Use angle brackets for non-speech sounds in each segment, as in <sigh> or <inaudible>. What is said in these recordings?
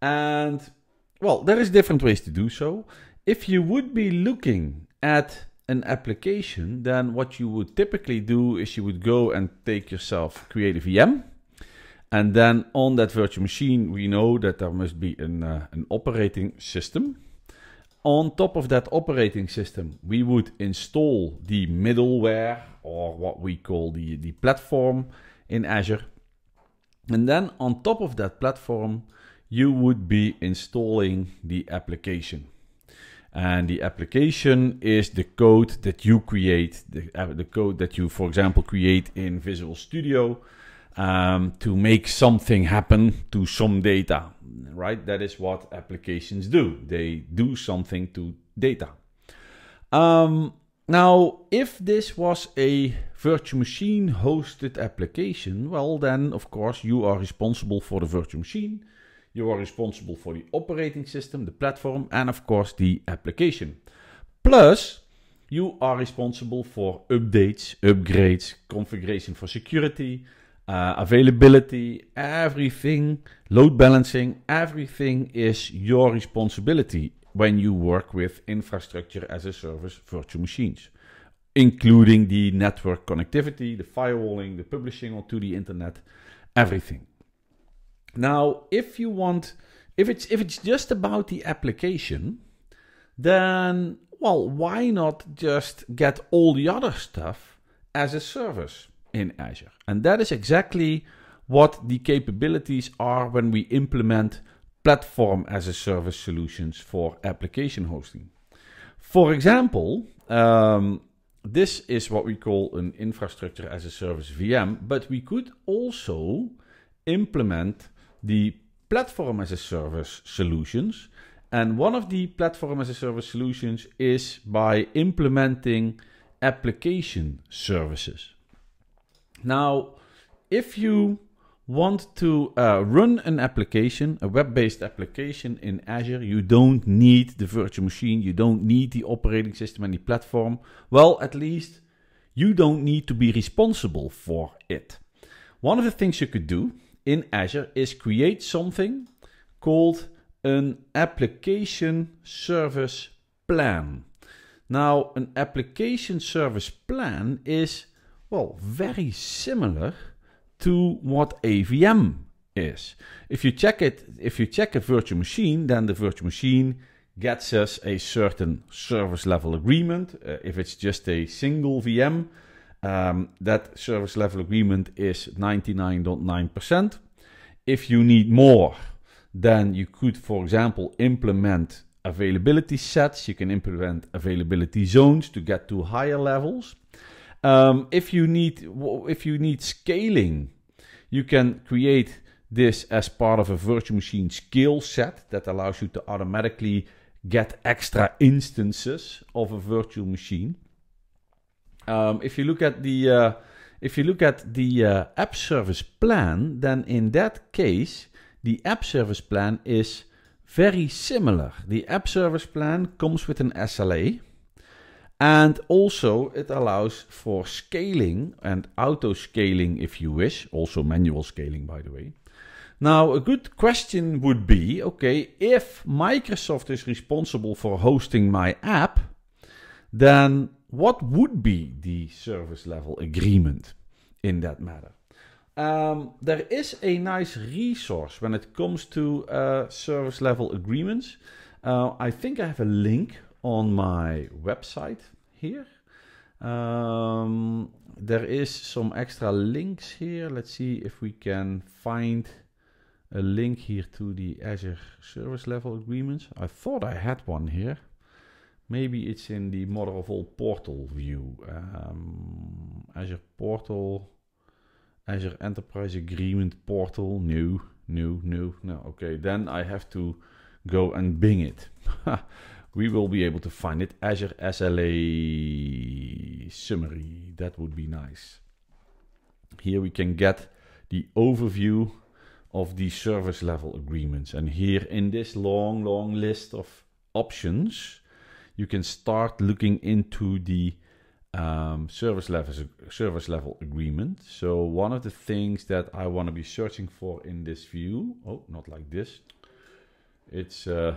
And well, there is different ways to do so. If you would be looking at an application, then what you would typically do is you would go and take yourself create a VM. And then on that virtual machine, we know that there must be an, uh, an operating system. On top of that operating system, we would install the middleware or what we call the, the platform in Azure. And then on top of that platform, you would be installing the application. And the application is the code that you create, the, uh, the code that you, for example, create in Visual Studio um, to make something happen to some data, right? That is what applications do. They do something to data. Um, now, if this was a virtual machine hosted application, well, then of course you are responsible for the virtual machine you are responsible for the operating system, the platform, and of course the application. Plus, you are responsible for updates, upgrades, configuration for security, uh, availability, everything, load balancing, everything is your responsibility when you work with infrastructure as a service virtual machines, including the network connectivity, the firewalling, the publishing onto the internet, everything. Now, if you want, if it's if it's just about the application, then well, why not just get all the other stuff as a service in Azure? And that is exactly what the capabilities are when we implement platform as a service solutions for application hosting. For example, um, this is what we call an infrastructure as a service VM, but we could also implement the platform as a service solutions. And one of the platform as a service solutions is by implementing application services. Now, if you want to uh, run an application, a web-based application in Azure, you don't need the virtual machine, you don't need the operating system and the platform. Well, at least you don't need to be responsible for it. One of the things you could do in Azure is create something called an application service plan. Now, an application service plan is, well, very similar to what AVM is. If you check it, if you check a virtual machine, then the virtual machine gets us a certain service level agreement. Uh, if it's just a single VM, um, that service level agreement is 99.9%. If you need more, then you could, for example, implement availability sets. You can implement availability zones to get to higher levels. Um, if you need if you need scaling, you can create this as part of a virtual machine skill set that allows you to automatically get extra instances of a virtual machine. Um, if you look at the uh, if you look at the uh, app service plan, then in that case, the app service plan is very similar. The app service plan comes with an SLA, and also it allows for scaling and auto scaling if you wish, also manual scaling, by the way. Now, a good question would be okay, if Microsoft is responsible for hosting my app, then what would be the service level agreement in that matter? Um, there is a nice resource when it comes to uh, service level agreements. Uh, I think I have a link on my website here. Um, there is some extra links here. Let's see if we can find a link here to the Azure service level agreements. I thought I had one here. Maybe it's in the all portal view. Um, Azure portal. Azure Enterprise Agreement portal. New, new, new. No, okay. Then I have to go and Bing it. <laughs> we will be able to find it. Azure SLA summary. That would be nice. Here we can get the overview of the service level agreements. And here in this long, long list of options, you can start looking into the um, service level service level agreement. So one of the things that I want to be searching for in this view, oh, not like this. It's uh,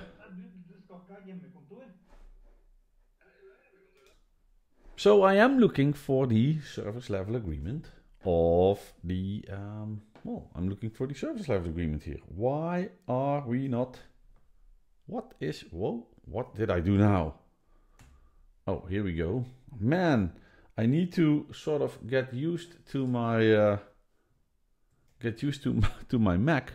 so I am looking for the service level agreement of the um, well, I'm looking for the service level agreement here. Why are we not? What is whoa? What did I do now? Oh, here we go. Man, I need to sort of get used to my uh, get used to <laughs> to my Mac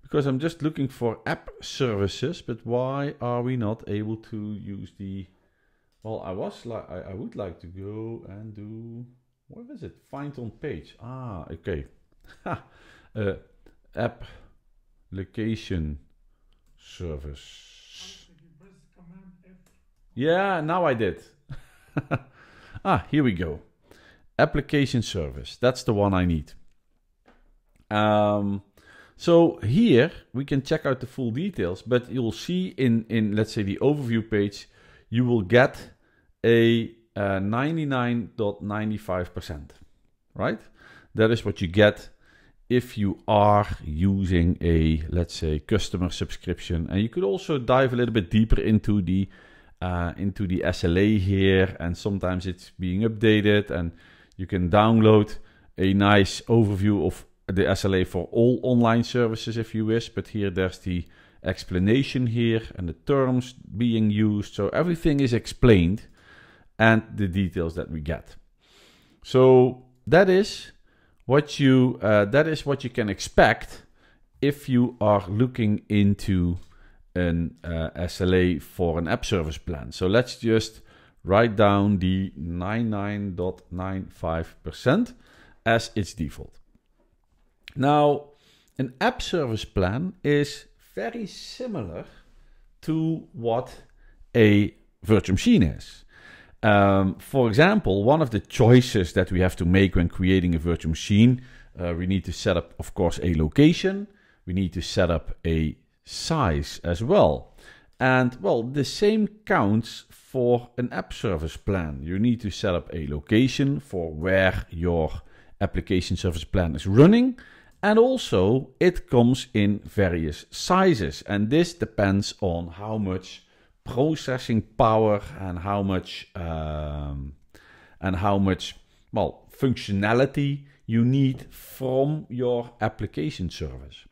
because I'm just looking for app services. But why are we not able to use the? Well, I was like I, I would like to go and do where is it? Find on page. Ah, okay. <laughs> uh, app location service. Yeah, now I did. <laughs> ah, here we go. Application service. That's the one I need. Um, so here we can check out the full details, but you'll see in, in let's say the overview page, you will get a 99.95%, uh, right? That is what you get if you are using a, let's say, customer subscription. And you could also dive a little bit deeper into the uh, into the SLA here, and sometimes it's being updated, and you can download a nice overview of the SLA for all online services if you wish. But here, there's the explanation here and the terms being used. So everything is explained and the details that we get. So that is what you uh, that is what you can expect if you are looking into an uh, eh, SLA for an app service plan. So let's just write down the 99.95% as its default. Now, an app service plan is very similar to what a virtual machine is. Um, for example, one of the choices that we have to make when creating a virtual machine, uh, we need to set up, of course, a location. We need to set up a size as well. And well, the same counts for an app service plan. You need to set up a location for where your application service plan is running. And also, it comes in various sizes. And this depends on how much processing power and how much um, and how much well functionality you need from your application service.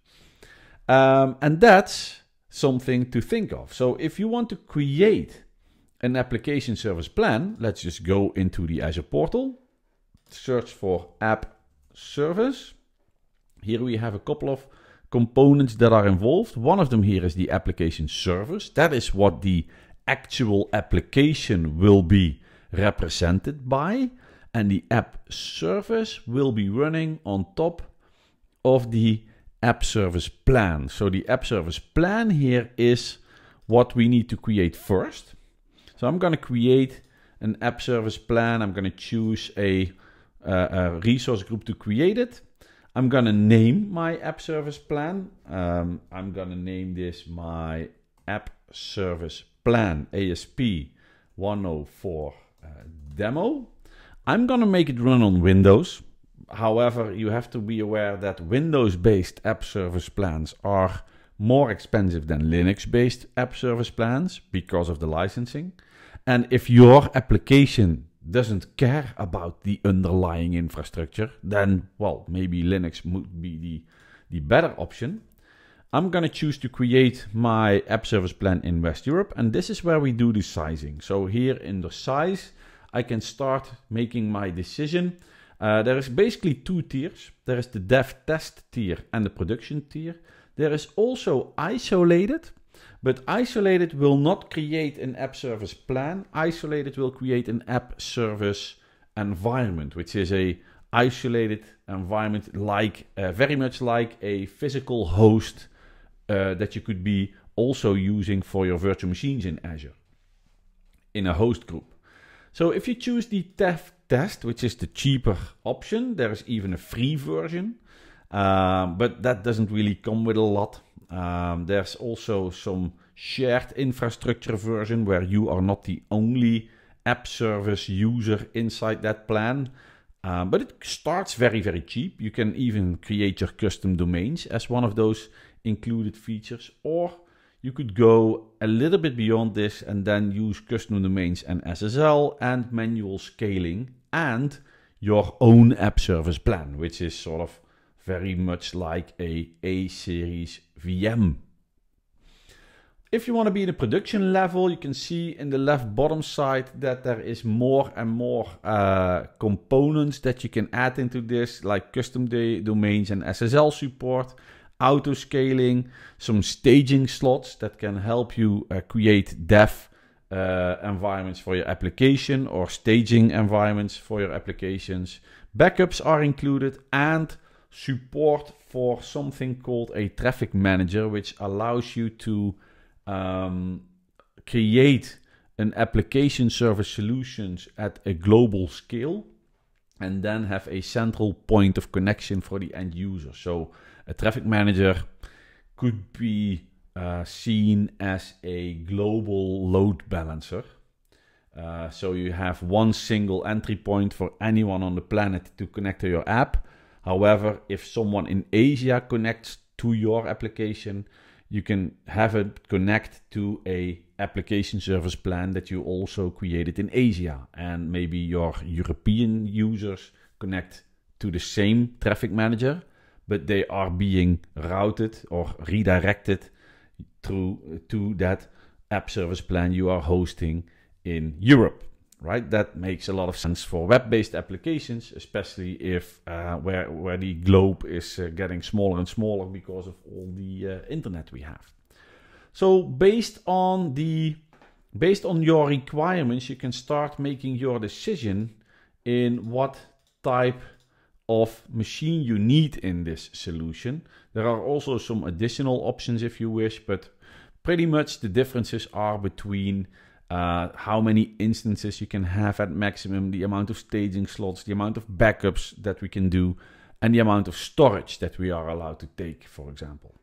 Um, and that's something to think of. So if you want to create an application service plan, let's just go into the Azure portal, search for app service. Here we have a couple of components that are involved. One of them here is the application service. That is what the actual application will be represented by. And the app service will be running on top of the app service plan. So the app service plan here is what we need to create first. So I'm going to create an app service plan. I'm going to choose a, uh, a, resource group to create it. I'm going to name my app service plan. Um, I'm going to name this my app service plan ASP 104 uh, demo. I'm going to make it run on Windows. However, you have to be aware that Windows-based app service plans are more expensive than Linux-based app service plans because of the licensing. And if your application doesn't care about the underlying infrastructure, then, well, maybe Linux would be the, the better option. I'm going to choose to create my app service plan in West Europe. And this is where we do the sizing. So here in the size, I can start making my decision uh, there is basically two tiers. There is the dev test tier and the production tier. There is also isolated, but isolated will not create an app service plan. Isolated will create an app service environment, which is a isolated environment like uh, very much like a physical host uh, that you could be also using for your virtual machines in Azure in a host group. So if you choose the dev test, which is the cheaper option. There is even a free version, um, but that doesn't really come with a lot. Um, there's also some shared infrastructure version where you are not the only app service user inside that plan. Um, but it starts very, very cheap. You can even create your custom domains as one of those included features, or you could go a little bit beyond this and then use custom domains and SSL and manual scaling and your own app service plan, which is sort of very much like a A-series VM. If you want to be in a production level, you can see in the left bottom side that there is more and more uh, components that you can add into this, like custom domains and SSL support, auto scaling, some staging slots that can help you uh, create dev uh, environments for your application or staging environments for your applications. Backups are included and support for something called a traffic manager, which allows you to um, create an application service solutions at a global scale and then have a central point of connection for the end user. So a traffic manager could be Eh, seen as a global load balancer. Uh, so you have one single entry point for anyone on the planet to connect to your app. However, if someone in Asia connects to your application, you can have it connect to a application service plan that you also created in Asia. And maybe your European users connect to the same traffic manager, but they are being routed or redirected through to that app service plan you are hosting in Europe. Right, that makes a lot of sense for web-based applications, especially if uh, where where the globe is uh, getting smaller and smaller because of all the uh, internet we have. So based on the based on your requirements, you can start making your decision in what type of machine you need in this solution there are also some additional options if you wish, but pretty much the differences are between uh, how many instances you can have at maximum, the amount of staging slots, the amount of backups that we can do, and the amount of storage that we are allowed to take, for example.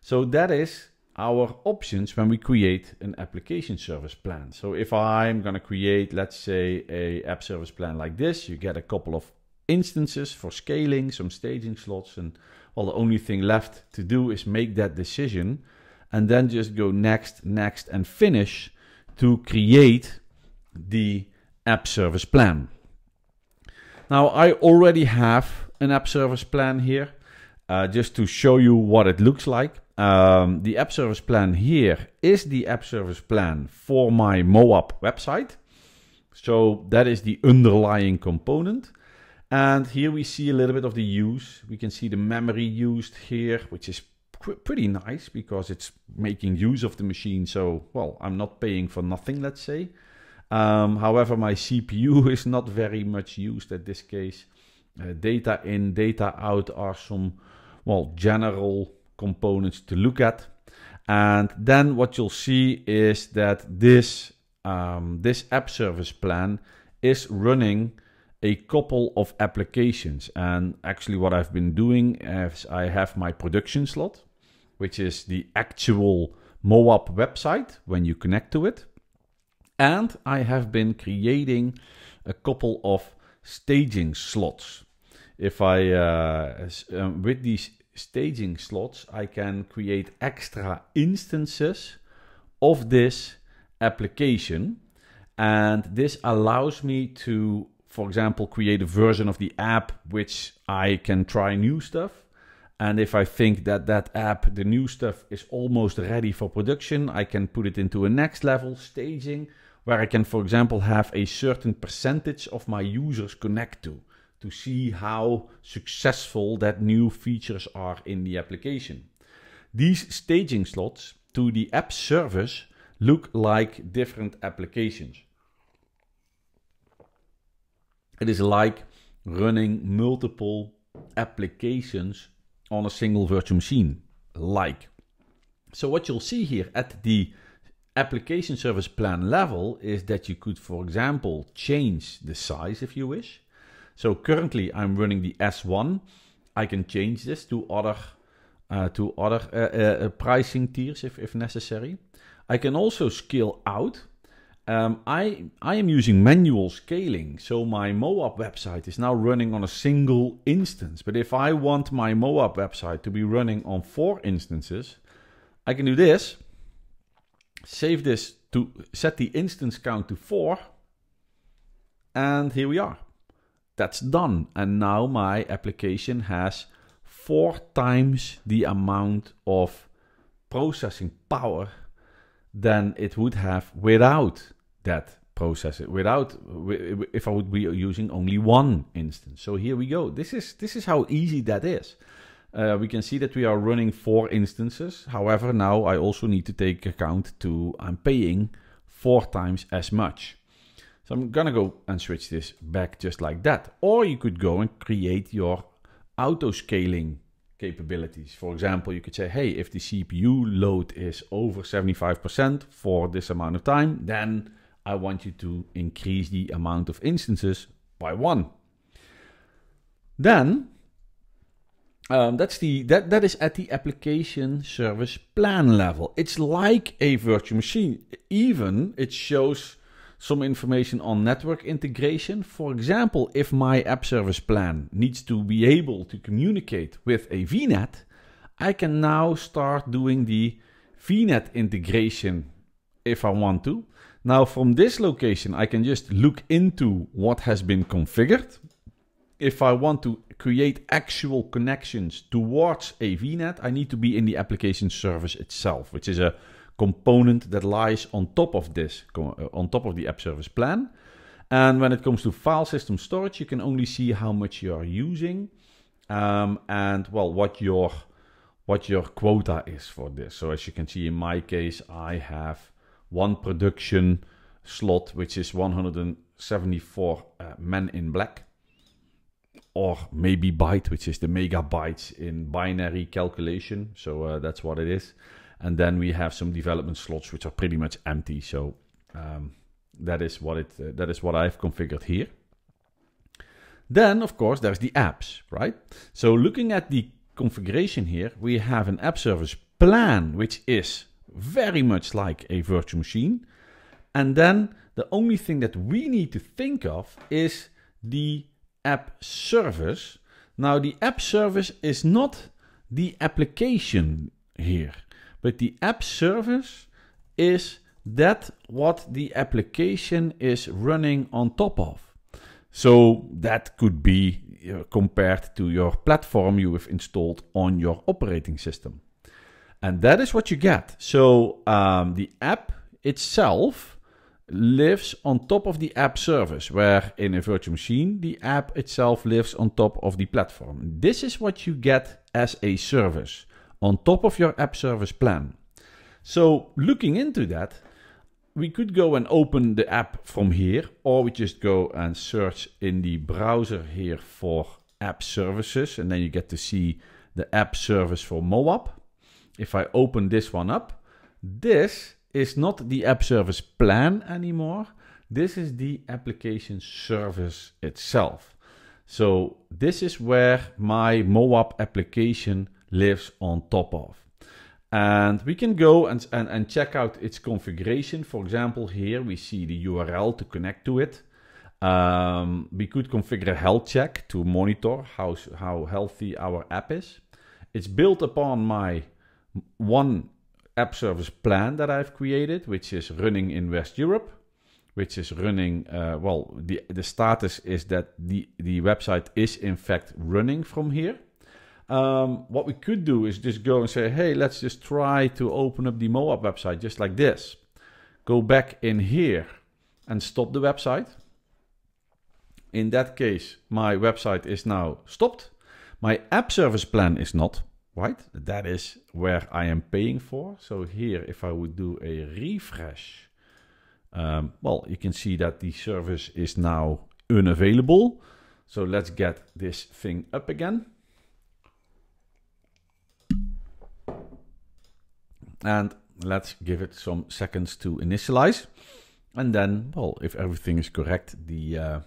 So that is our options when we create an application service plan. So if I'm going to create, let's say, a app service plan like this, you get a couple of instances for scaling, some staging slots, and well, the only thing left to do is make that decision and then just go next, next, and finish to create the app service plan. Now, I already have an app service plan here uh, just to show you what it looks like. Um, the app service plan here is the app service plan for my Moab website. So that is the underlying component. And here we see a little bit of the use. We can see the memory used here, which is pretty nice because it's making use of the machine. So, well, I'm not paying for nothing, let's say. Um, however, my CPU <laughs> is not very much used at this case. Uh, data in, data out are some, well, general components to look at. And then what you'll see is that this, um, this app service plan is running a couple of applications. And actually what I've been doing is I have my production slot, which is the actual Moab website when you connect to it. And I have been creating a couple of staging slots. If I, uh, um, with these staging slots, I can create extra instances of this application. And this allows me to for example, create a version of the app which I can try new stuff. And if I think that that app, the new stuff is almost ready for production, I can put it into a next level staging where I can, for example, have a certain percentage of my users connect to to see how successful that new features are in the application. These staging slots to the app service look like different applications. It is like running multiple applications on a single virtual machine, like. So what you'll see here at the application service plan level is that you could, for example, change the size if you wish. So currently I'm running the S1. I can change this to other uh, to other uh, uh, uh, pricing tiers if, if necessary. I can also scale out um, I, I am using manual scaling, so my Moab website is now running on a single instance. But if I want my Moab website to be running on four instances, I can do this, save this to set the instance count to four, and here we are. That's done. And now my application has four times the amount of processing power than it would have without that process. without if I would be using only one instance. So here we go. This is this is how easy that is. Uh, we can see that we are running four instances. However, now I also need to take account to I'm paying four times as much. So I'm gonna go and switch this back just like that. Or you could go and create your auto scaling capabilities. For example, you could say, hey, if the CPU load is over 75% for this amount of time, then I want you to increase the amount of instances by one. Then um, that's the that that is at the application service plan level. It's like a virtual machine. Even it shows some information on network integration. For example, if my app service plan needs to be able to communicate with a VNet, I can now start doing the VNet integration if I want to. Now from this location, I can just look into what has been configured. If I want to create actual connections towards a VNet, I need to be in the application service itself, which is a component that lies on top of this, uh, on top of the app service plan. And when it comes to file system storage, you can only see how much you are using um, and well, what your, what your quota is for this. So as you can see in my case, I have one production slot, which is 174 uh, men in black or maybe byte, which is the megabytes in binary calculation. So uh, that's what it is. And then we have some development slots which are pretty much empty. So um, that is what it uh, that is what I've configured here. Then of course there's the apps, right? So looking at the configuration here, we have an app service plan which is very much like a virtual machine. And then the only thing that we need to think of is the app service. Now the app service is not the application here. But the app service is that what the application is running on top of. So that could be uh, compared to your platform you have installed on your operating system. And that is what you get. So um, the app itself lives on top of the app service, where in a virtual machine, the app itself lives on top of the platform. This is what you get as a service on top of your app service plan. So looking into that, we could go and open the app from here, or we just go and search in the browser here for app services, and then you get to see the app service for Moab. If I open this one up, this is not the app service plan anymore. This is the application service itself. So this is where my Moab application lives on top of. And we can go and, and, and check out its configuration. For example, here we see the URL to connect to it. Um, we could configure a health check to monitor how, how healthy our app is. It's built upon my one app service plan that I've created, which is running in West Europe, which is running, uh, well, the, the status is that the, the website is in fact running from here. Um, what we could do is just go and say, hey, let's just try to open up the MOAB website just like this. Go back in here and stop the website. In that case, my website is now stopped. My app service plan is not, right? That is where I am paying for. So here, if I would do a refresh, um, well, you can see that the service is now unavailable. So let's get this thing up again. And let's give it some seconds to initialize. And then, well, if everything is correct, the, uh,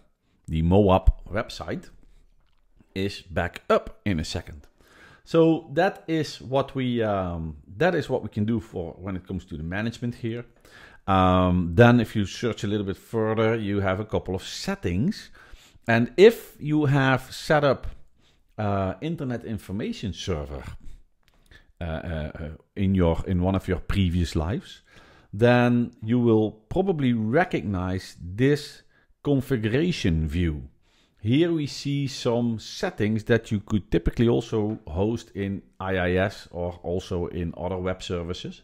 the MOAP website is back up in a second. So that is what we um, that is what we can do for when it comes to the management here. Um, then if you search a little bit further, you have a couple of settings. And if you have set up uh, internet information server, uh, uh, uh, in your in one of your previous lives, then you will probably recognize this configuration view. Here we see some settings that you could typically also host in IIS or also in other web services.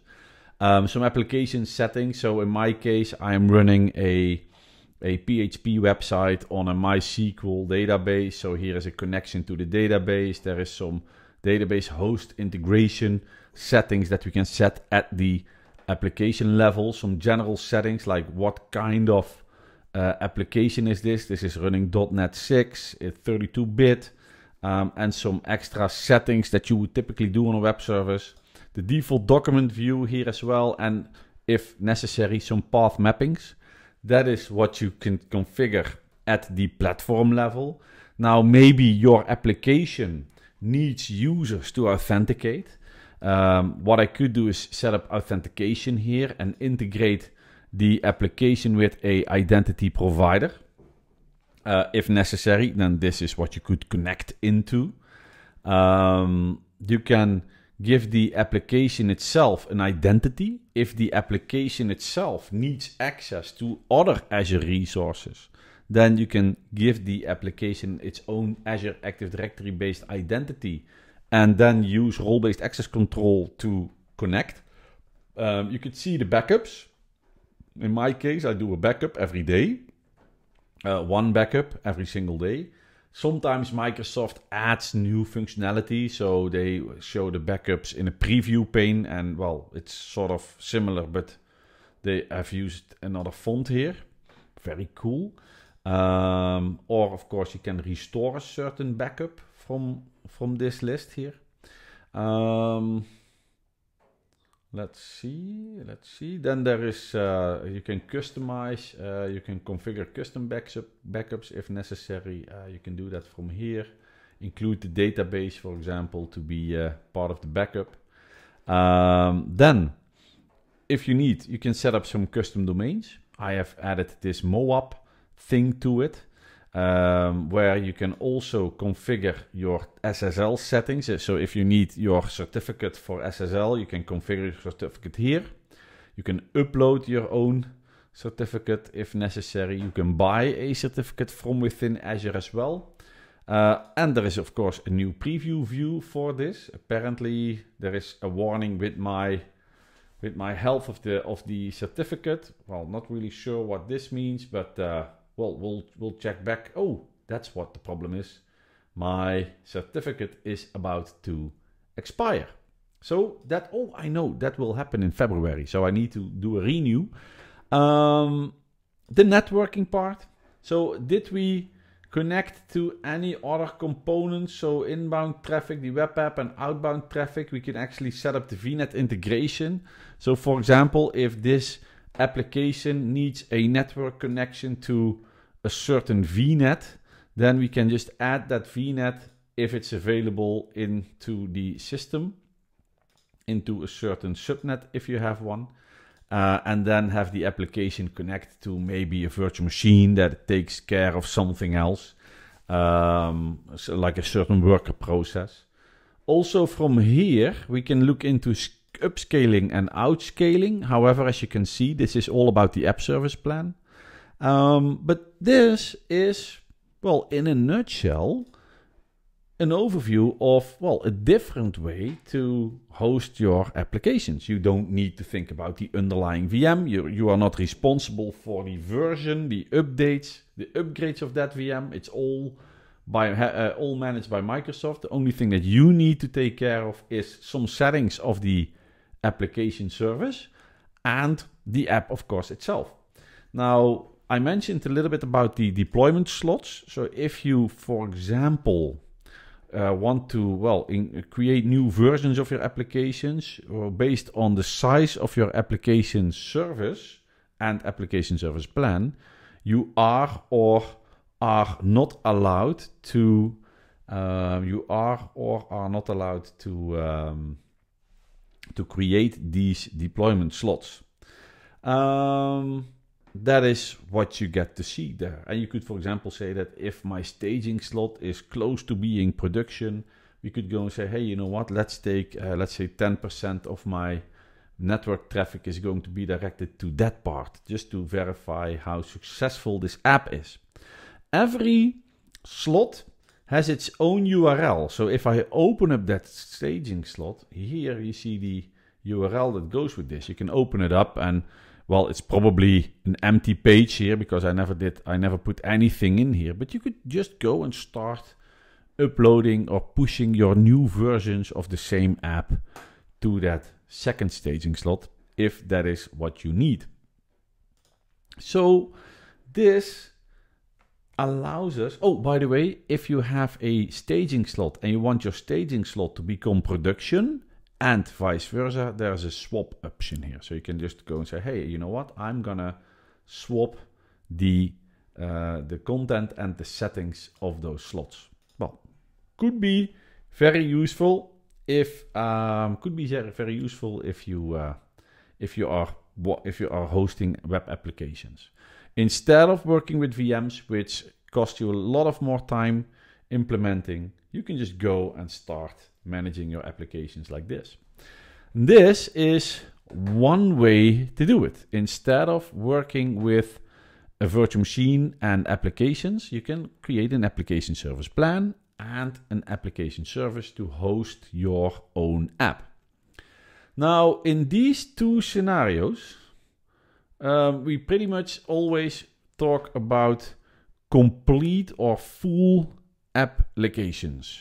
Um, some application settings. So in my case, I'm running a, a PHP website on a MySQL database. So here is a connection to the database. There is some database host integration settings that we can set at the application level, some general settings like what kind of uh, application is this? This is running .NET 6, 32-bit, uh, um, and some extra settings that you would typically do on a web service. The default document view here as well, and if necessary, some path mappings. That is what you can configure at the platform level. Now, maybe your application needs users to authenticate. Um, what I could do is set up authentication here and integrate the application with a identity provider. Uh, if necessary, then this is what you could connect into. Um, you can give the application itself an identity if the application itself needs access to other Azure resources then you can give the application its own Azure Active Directory based identity and then use role based access control to connect. Um, you could see the backups. In my case, I do a backup every day, uh, one backup every single day. Sometimes Microsoft adds new functionality, so they show the backups in a preview pane, and well, it's sort of similar, but they have used another font here. Very cool. Um, or of course you can restore a certain backup from, from this list here. Um, let's see, let's see. Then there is, uh, you can customize, uh, you can configure custom backup, backups if necessary. Uh, you can do that from here. Include the database, for example, to be uh, part of the backup. Um, then, if you need, you can set up some custom domains. I have added this Moab thing to it. Um, where you can also configure your SSL settings. So if you need your certificate for SSL, you can configure your certificate here. You can upload your own certificate if necessary. You can buy a certificate from within Azure as well. Uh, and there is of course a new preview view for this. Apparently there is a warning with my with my health of the of the certificate. Well, not really sure what this means, but uh, well, we'll we'll check back. Oh, that's what the problem is. My certificate is about to expire. So that oh, I know that will happen in February. So I need to do a renew. Um, the networking part. So did we connect to any other components? So inbound traffic, the web app, and outbound traffic. We can actually set up the VNet integration. So for example, if this application needs a network connection to a certain VNet, then we can just add that VNet if it's available into the system, into a certain subnet if you have one, uh, and then have the application connect to maybe a virtual machine that takes care of something else, um, so like a certain worker process. Also from here, we can look into upscaling and outscaling. However, as you can see, this is all about the app service plan. Um, but this is, well, in a nutshell, an overview of, well, a different way to host your applications. You don't need to think about the underlying VM. You, you are not responsible for the version, the updates, the upgrades of that VM. It's all by uh, all managed by Microsoft. The only thing that you need to take care of is some settings of the application service, and the app, of course, itself. Now, I mentioned a little bit about the deployment slots. So if you, for example, uh, want to well in, create new versions of your applications or based on the size of your application service and application service plan, you are or are not allowed to uh, you are or are not allowed to um, to create these deployment slots. Um, that is what you get to see there. And you could, for example, say that if my staging slot is close to being production, we could go and say, hey, you know what? Let's take, uh, let's say, 10% of my network traffic is going to be directed to that part, just to verify how successful this app is. Every slot has its own URL. So if I open up that staging slot, here you see the URL that goes with this. You can open it up and well, it's probably an empty page here because I never did, I never put anything in here, but you could just go and start uploading or pushing your new versions of the same app to that second staging slot if that is what you need. So this allows us, oh, by the way, if you have a staging slot and you want your staging slot to become production and vice versa, there's a swap option here. So you can just go and say, hey, you know what? I'm gonna swap the, uh, the content and the settings of those slots. Well, could be very useful if, um, could be very useful if you, uh, if you are, if you are hosting web applications. Instead of working with VMs, which cost you a lot of more time implementing, you can just go and start managing your applications like this. This is one way to do it. Instead of working with a virtual machine and applications, you can create an application service plan and an application service to host your own app. Now, in these two scenarios, um, we pretty much always talk about complete or full applications.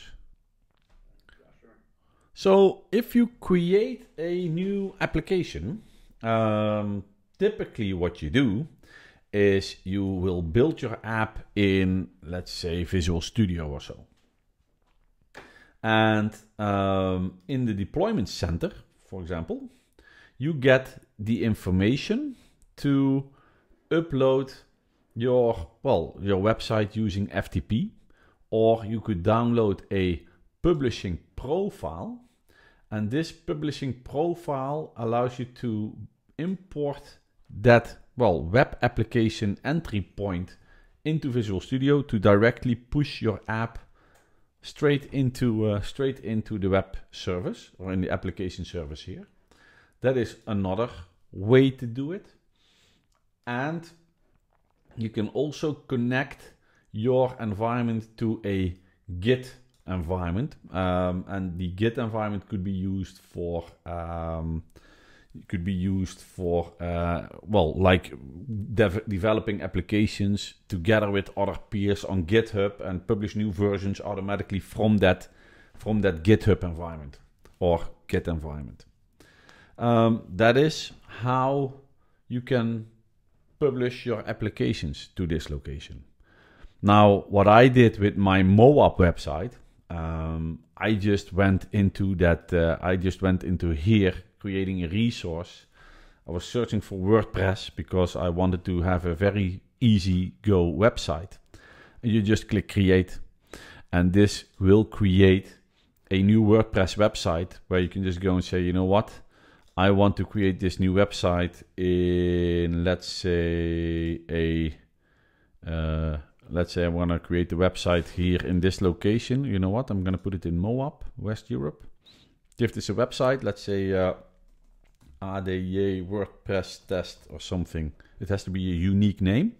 So if you create a new application, um, typically what you do is you will build your app in, let's say, Visual Studio or so. And um, in the deployment center, for example, you get the information to upload your well your website using FTP or you could download a publishing profile and this publishing profile allows you to import that well web application entry point into Visual Studio to directly push your app straight into uh, straight into the web service or in the application service here. That is another way to do it and you can also connect your environment to a Git environment. Um, and the Git environment could be used for um, could be used for uh, well, like dev- developing applications together with other peers on GitHub and publish new versions automatically from that from that GitHub environment or Git environment. Um, that is how you can publish your applications to this location. Now, what I did with my Moab website, um, I just went into that. Uh, I just went into here, creating a resource. I was searching for WordPress because I wanted to have a very easy go website. And you just click create, and this will create a new WordPress website where you can just go and say, you know what, I want to create this new website in, let's say, a, uh, let's say I want to create the website here in this location. You know what? I'm going to put it in Moab, West Europe. Give this a website, let's say uh, ADA WordPress test or something. It has to be a unique name.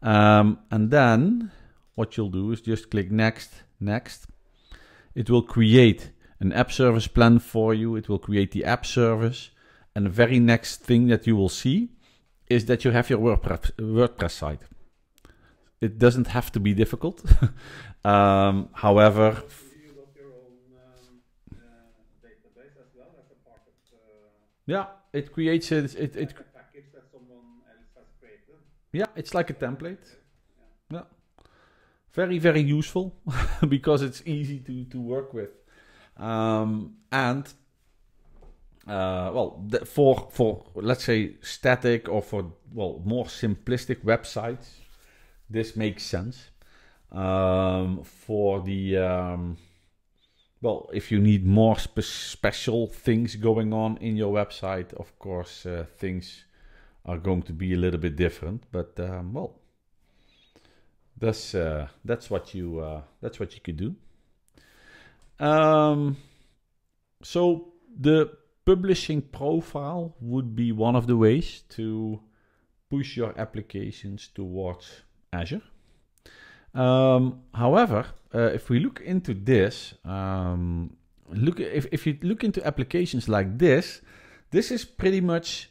Um, and then what you'll do is just click next, next. It will create an app service plan for you. It will create the app service. And the very next thing that you will see is that you have your WordPress, WordPress site. It doesn't have to be difficult. <laughs> um, however, um, uh, uh, Yeah, it creates a, it. It, Yeah, it's like a template. yeah. Very, very useful <laughs> because it's easy to, to work with. Um, and uh, well, the, for for let's say static or for well more simplistic websites, this makes sense. Um, for the um, well, if you need more spe special things going on in your website, of course uh, things are going to be a little bit different. But um, well, that's uh, that's what you uh, that's what you could do. Um, so the publishing profile would be one of the ways to push your applications towards Azure. Um, however, uh, if we look into this, um, look if, if you look into applications like this, this is pretty much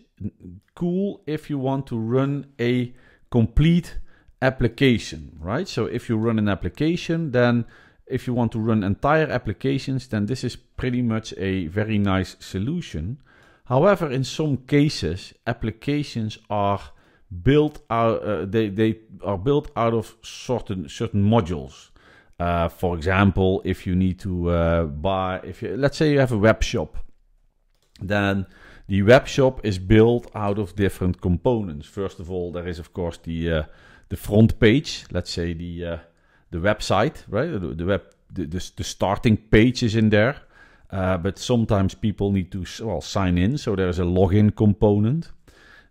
cool if you want to run a complete application, right? So if you run an application, then if you want to run entire applications, then this is pretty much a very nice solution. However, in some cases, applications are built out, uh, they, they are built out of certain, certain modules. Uh, for example, if you need to uh, buy, if you, let's say you have a web shop, then the web shop is built out of different components. First of all, there is of course the uh, the front page. Let's say the uh, the website, right? The, web, the, the, the starting page is in there. Uh, but sometimes people need to well sign in, so there is a login component.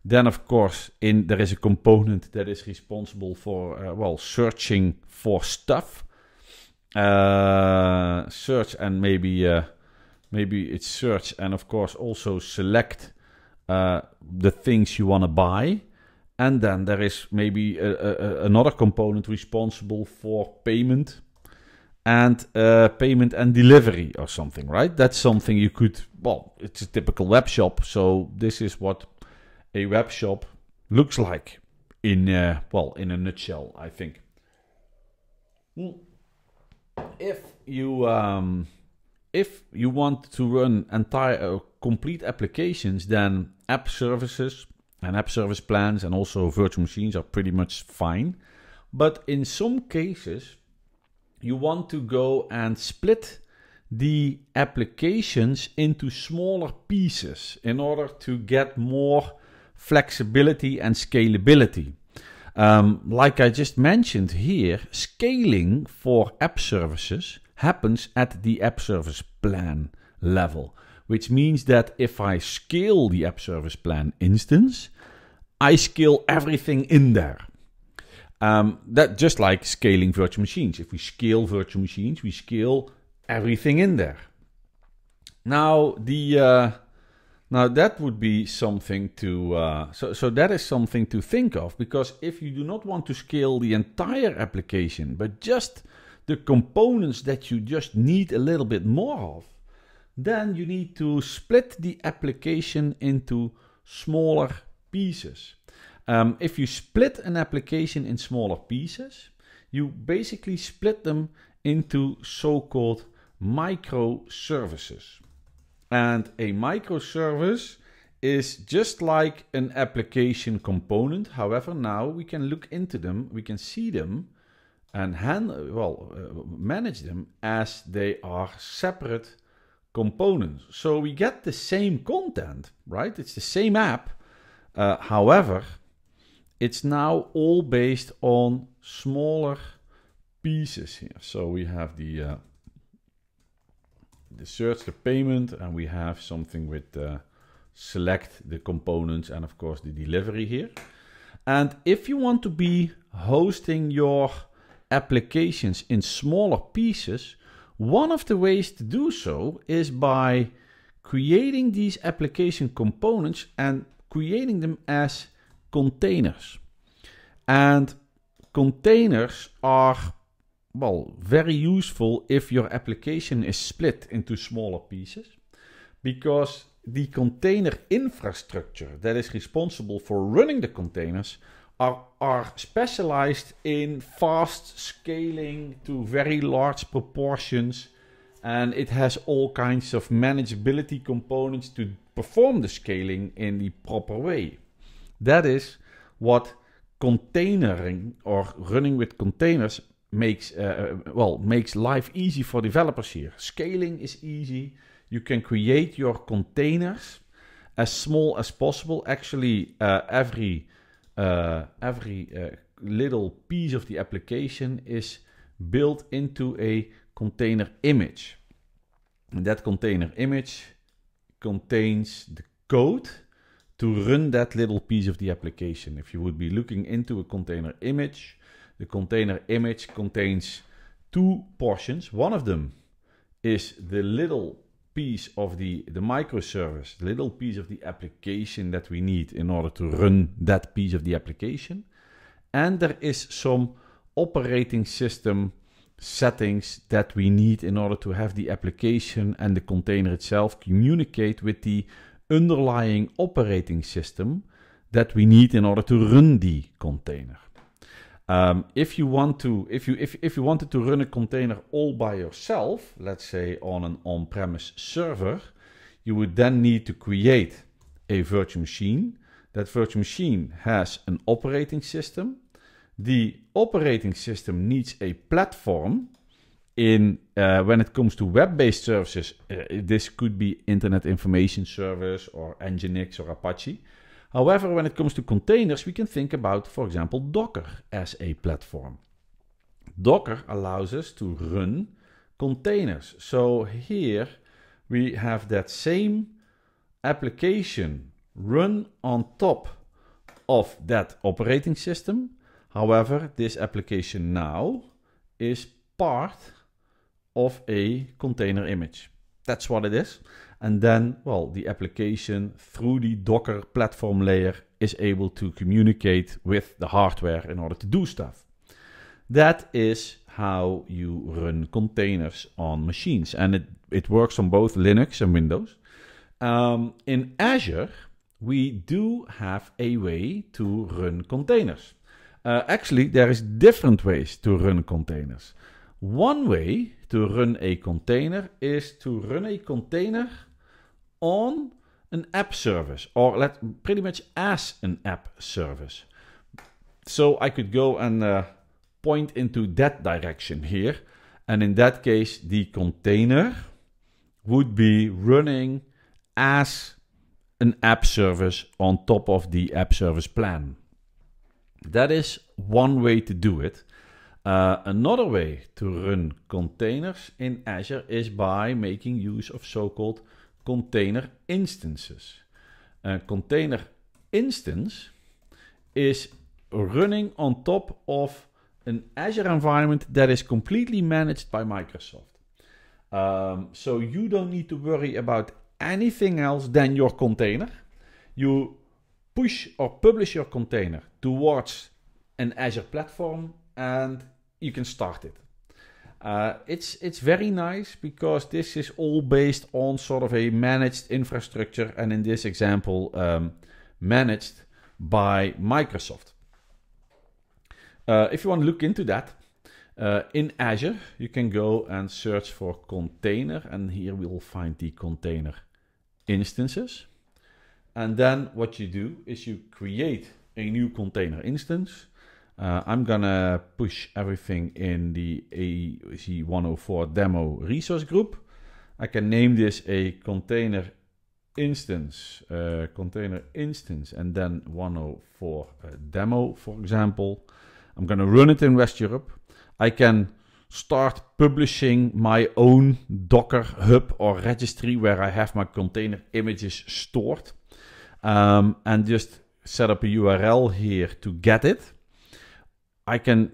Then, of course, in there is a component that is responsible for uh, well searching for stuff, uh, search and maybe uh, maybe it's search and of course also select uh, the things you want to buy. And then there is maybe a, a, another component responsible for payment and uh, payment and delivery or something, right? That's something you could, well, it's a typical web shop. So this is what a web shop looks like in, uh, well, in a nutshell, I think. If you, um, if you want to run entire uh, complete applications, then app services and app service plans and also virtual machines are pretty much fine. But in some cases, you want to go and split the applications into smaller pieces in order to get more flexibility and scalability. Um, like I just mentioned here, scaling for app services happens at the app service plan level which means that if I scale the app service plan instance, I scale everything in there. Um, that just like scaling virtual machines. If we scale virtual machines, we scale everything in there. Now the uh, now that would be something to uh, so so that is something to think of because if you do not want to scale the entire application but just the components that you just need a little bit more of, then you need to split the application into smaller pieces. Um, if you split an application in smaller pieces, you basically split them into so-called microservices. And a microservice is just like an application component. However, now we can look into them, we can see them and handle, well, uh, manage them as they are separate components. So we get the same content, right? It's the same app. Uh, however, it's now all based on smaller pieces here. So we have the uh, the search, the payment, and we have something with uh, select the components and of course the delivery here. And if you want to be hosting your applications in smaller pieces, one of the ways to do so is by creating these application components and creating them as containers. And containers are, well, very useful if your application is split into smaller pieces because the container infrastructure that is responsible for running the containers are, are specialized in fast scaling to very large proportions and it has all kinds of manageability components to perform the scaling in the proper way. That is what containering or running with containers makes uh, uh well makes life easy for developers here. Scaling is easy. You can create your containers as small as possible. Actually, uh, every uh, every uh, little piece of the application is built into a container image. And that container image contains the code to run that little piece of the application. If you would be looking into a container image, the container image contains two portions. One of them is the little piece of the, the microservice, the little piece of the application that we need in order to run that piece of the application. And there is some operating system settings that we need in order to have the application and the container itself communicate with the underlying operating system that we need in order to run the container. Um, if you want to, if you if if you wanted to run a container all by yourself, let's say on an on-premise server, you would then need to create a virtual machine. That virtual machine has an operating system. The operating system needs a platform. In uh, when it comes to web-based services, uh, this could be Internet Information Service or Nginx or Apache. However, when it comes to containers, we can think about, for example, Docker as a platform. Docker allows us to run containers. So here we have that same application run on top of that operating system. However, this application now is part of a container image. That's what it is. And then, well, the application through the Docker platform layer is able to communicate with the hardware in order to do stuff. That is how you run containers on machines. And it, it works on both Linux and Windows. Um, in Azure, we do have a way to run containers. Uh, actually, there is different ways to run containers. One way to run a container is to run a container on an app service or let pretty much as an app service. So I could go and uh, point into that direction here. And in that case, the container would be running as an app service on top of the app service plan. That is one way to do it. Uh, another way to run containers in Azure is by making use of so called container instances. Een eh, container instance is running on top of an Azure environment that is completely managed by Microsoft. Um, so you don't need to worry about anything else than your container. You push or publish your container towards an Azure platform and you can start it. Uh, it's it's very nice because this is all based on sort of a managed infrastructure, and in this example, um, managed by Microsoft. Uh, if you want to look into that uh, in Azure, you can go and search for container, and here we will find the container instances. And then what you do is you create a new container instance uh, I'm gonna push everything in the AEC 104 demo resource group. I can name this a container instance, uh, container instance, and then 104 uh, demo, for example. I'm gonna run it in West Europe. I can start publishing my own Docker hub or registry where I have my container images stored um, and just set up a URL here to get it. I can,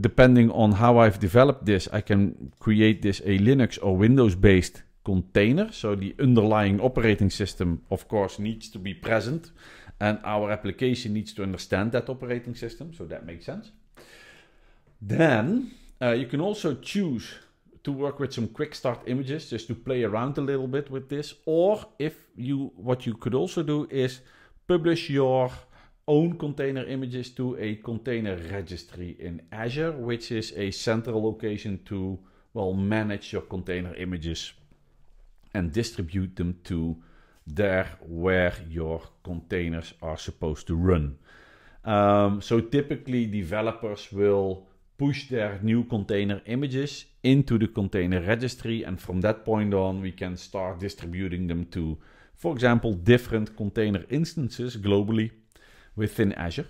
depending on how I've developed this, I can create this a Linux or Windows based container. So the underlying operating system, of course, needs to be present. And our application needs to understand that operating system. So that makes sense. Then uh, you can also choose to work with some quick start images just to play around a little bit with this. Or if you, what you could also do is publish your own container images to a container registry in Azure, which is a central location to, well, manage your container images and distribute them to there where your containers are supposed to run. Um, so typically developers will push their new container images into the container registry. And from that point on, we can start distributing them to, for example, different container instances globally within Azure.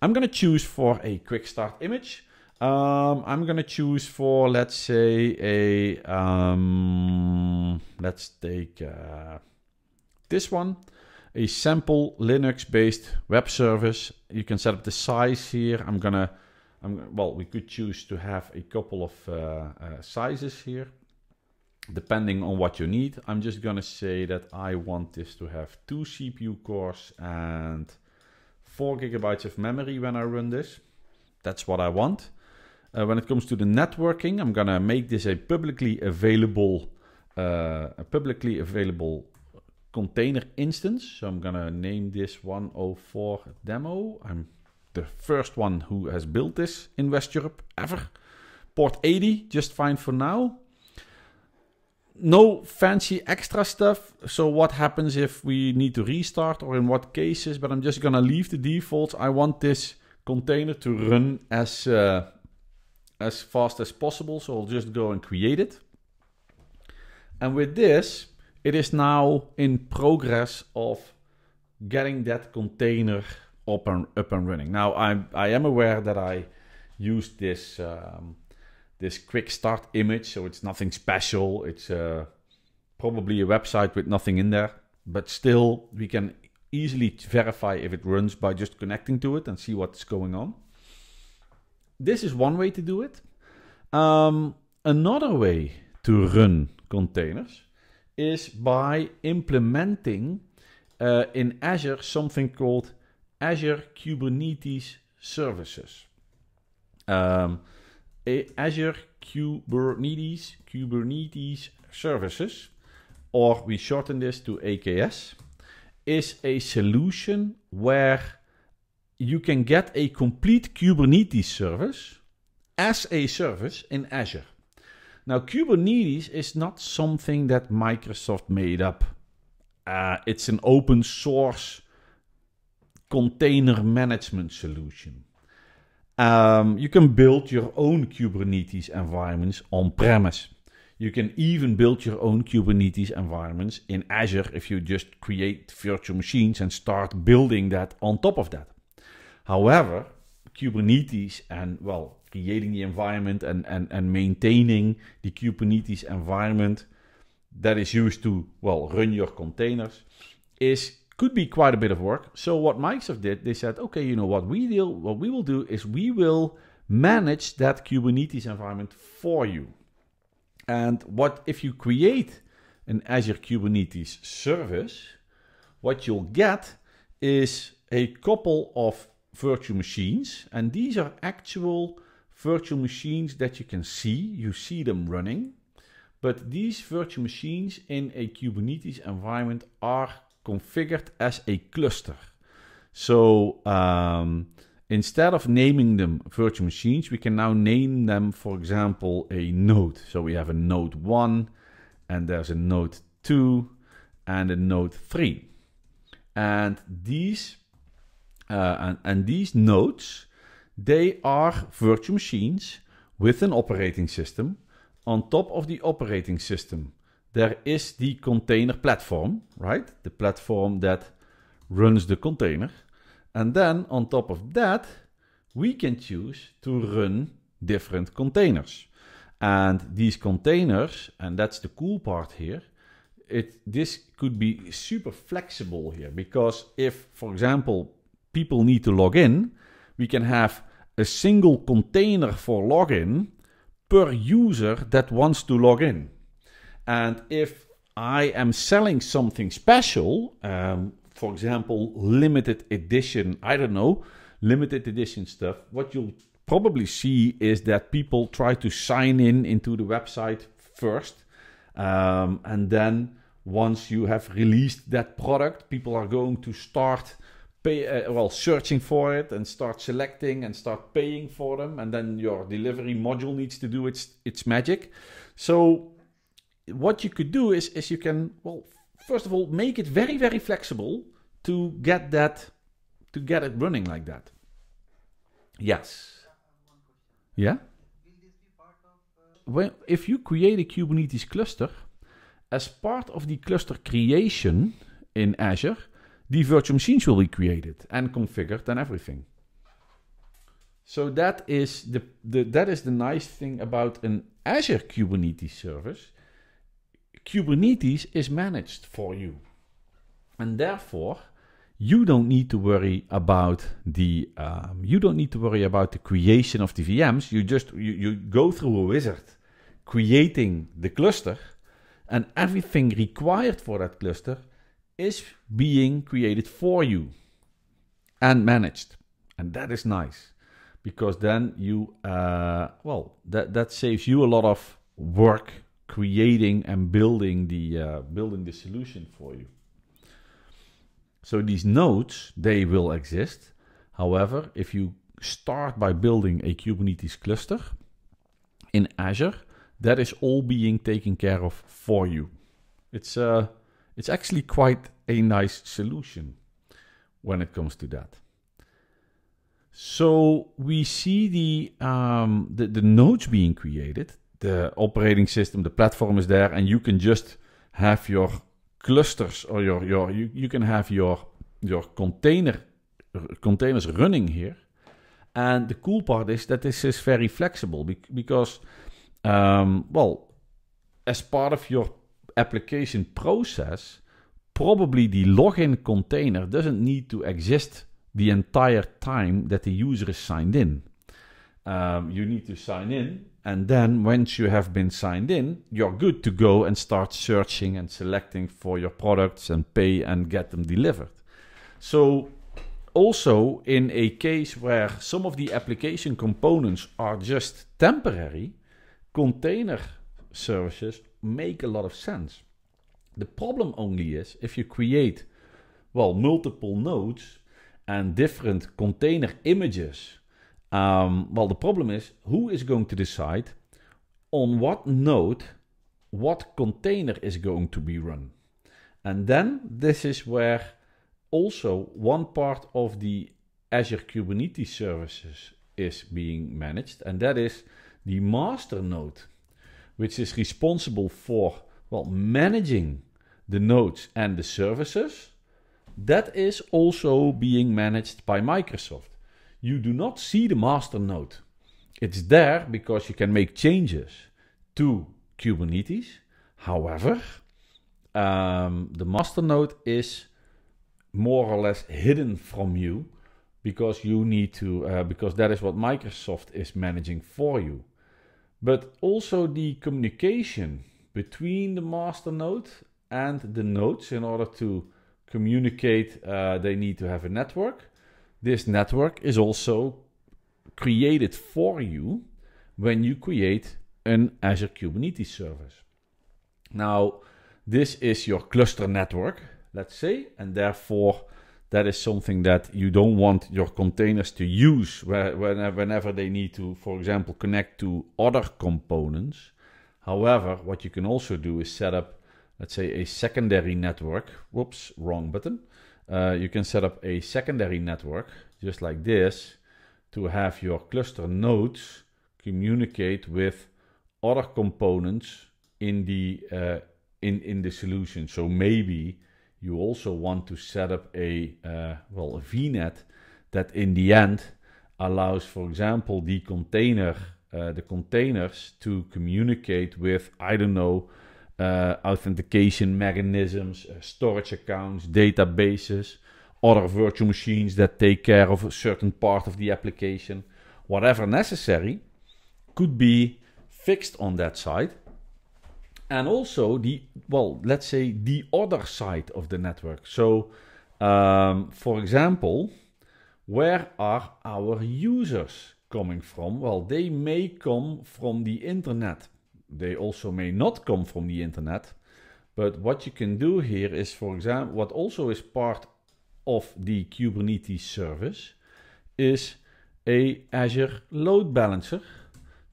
I'm going to choose for a quick start image. Um, I'm going to choose for, let's say, a, um, let's take uh, this one, a sample Linux-based web service. You can set up the size here. I'm going to, well, we could choose to have a couple of uh, uh, sizes here, depending on what you need. I'm just going to say that I want this to have two CPU cores and 4 gigabytes of memory when I run this. That's what I want. Uh, when it comes to the networking, I'm gonna make this a publicly available, uh, a publicly available container instance. So I'm gonna name this 104 demo. I'm the first one who has built this in West Europe ever. Port 80, just fine for now no fancy extra stuff. So what happens if we need to restart or in what cases, but I'm just gonna leave the defaults. I want this container to run as, uh, as fast as possible. So I'll just go and create it. And with this, it is now in progress of getting that container up and, up and running. Now I'm, I am aware that I used this um, this quick start image. So it's nothing special. It's uh, probably a website with nothing in there, but still we can easily verify if it runs by just connecting to it and see what's going on. This is one way to do it. Um, another way to run containers is by implementing uh, in Azure something called Azure Kubernetes Services. Um, Eh, Azure Kubernetes, Kubernetes Services, or we shorten this to AKS, is a solution where you can get a complete Kubernetes service as a service in Azure. Now, Kubernetes is not something that Microsoft made up. Uh, it's an open source container management solution. Um, you can build your own Kubernetes environments on premise. You can even build your own Kubernetes environments in Azure if you just create virtual machines and start building that on top of that. However, Kubernetes and, well, creating the environment and, and, and maintaining the Kubernetes environment that is used to, well, run your containers is could be quite a bit of work. So what Microsoft did, they said, okay, you know what we deal, what we will do is we will manage that Kubernetes environment for you. And what if you create an Azure Kubernetes service, what you'll get is a couple of virtual machines, and these are actual virtual machines that you can see. You see them running, but these virtual machines in a Kubernetes environment are configured as a cluster. So um, instead of naming them virtual machines, we can now name them, for example, a node. So we have a node 1, and there's a node 2, and a node 3. And these, uh, and, and these nodes, they are virtual machines with an operating system on top of the operating system there is the container platform, right? The platform that runs the container. And then on top of that, we can choose to run different containers. And these containers, and that's the cool part here, it this could be super flexible here because if, for example, people need to log in, we can have a single container for login per user that wants to log in. And if I am selling something special, um, for example, limited edition, I don't know, limited edition stuff, what you'll probably see is that people try to sign in into the website first. Um, and then once you have released that product, people are going to start pay, uh, well, searching for it and start selecting and start paying for them. And then your delivery module needs to do its, its magic. So what you could do is is you can well first of all make it very very flexible to get that to get it running like that. Yes. Yeah. When, if you create a Kubernetes cluster, as part of the cluster creation in Azure, the virtual machines will be created and configured and everything. So that is the, the that is the nice thing about an Azure Kubernetes service Kubernetes is managed for you. And therefore, you don't need to worry about the um, you don't need to worry about the creation of the VMs. You just you, you go through a wizard creating the cluster, and everything required for that cluster is being created for you and managed. And that is nice because then you uh, well that that saves you a lot of work creating and building the uh, building the solution for you. So these nodes they will exist. However, if you start by building a Kubernetes cluster in Azure, that is all being taken care of for you. It's uh, it's actually quite a nice solution when it comes to that. So we see the um, the, the nodes being created the operating system, the platform is there, and you can just have your clusters or your your you, you can have your your container containers running here. And the cool part is that this is very flexible because, um, well, as part of your application process, probably the login container doesn't need to exist the entire time that the user is signed in. Um, you need to sign in and then once you have been signed in, you're good to go and start searching and selecting for your products and pay and get them delivered. So also in a case where some of the application components are just temporary, container services make a lot of sense. The problem only is if you create well multiple nodes and different container images um, well, the problem is who is going to decide on what node what container is going to be run. And then this is where also one part of the Azure Kubernetes services is being managed, and that is the master node, which is responsible for well managing the nodes and the services. That is also being managed by Microsoft you do not see the master node. It's there because you can make changes to Kubernetes. However, um, the master node is more or less hidden from you because you need to uh, because that is what Microsoft is managing for you. But also the communication between the master node and the nodes in order to communicate, uh, they need to have a network this network is also created for you when you create an Azure Kubernetes service. Now, this is your cluster network, let's say, and therefore that is something that you don't want your containers to use whenever they need to, for example, connect to other components. However, what you can also do is set up, let's say, a secondary network. Whoops, wrong button uh, you can set up a secondary network just like this to have your cluster nodes communicate with other components in the uh, in in the solution. So maybe you also want to set up a uh, well a VNet that in the end allows, for example, the container uh, the containers to communicate with I don't know uh, authentication mechanisms, uh, storage accounts, databases, other virtual machines that take care of a certain part of the application, whatever necessary, could be fixed on that side. And also the, well, let's say the other side of the network. So, um, for example, where are our users coming from? Well, they may come from the internet they also may not come from the internet. But what you can do here is, for example, what also is part of the Kubernetes service is a Azure load balancer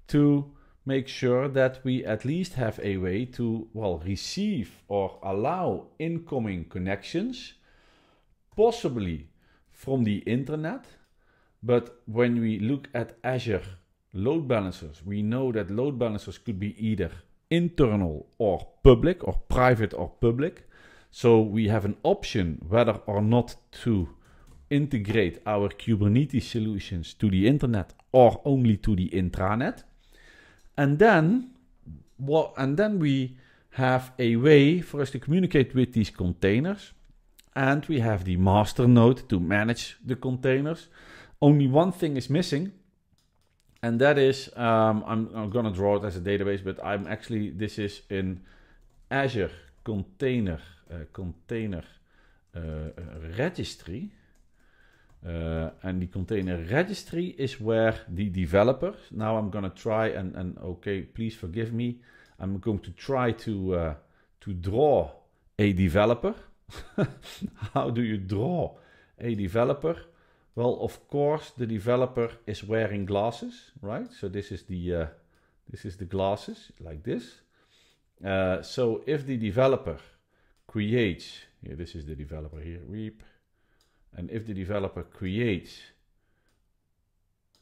to make sure that we at least have a way to, well, receive or allow incoming connections, possibly from the internet. But when we look at Azure load balancers. We know that load balancers could be either internal or public or private or public. So we have an option whether or not to integrate our Kubernetes solutions to the internet or only to the intranet. And then what and then we have a way for us to communicate with these containers. And we have the master node to manage the containers. Only one thing is missing and that is, um, I'm, I'm going to draw it as a database, but I'm actually, this is in Azure Container, uh, Container uh, uh Registry. Uh, and the container registry is where the developers, now I'm going to try and, and okay, please forgive me. I'm going to try to, uh, to draw a developer. <laughs> How do you draw a developer? Well, of course, the developer is wearing glasses, right? So this is the uh, this is the glasses like this. Uh, so if the developer creates, yeah, this is the developer here, reap, and if the developer creates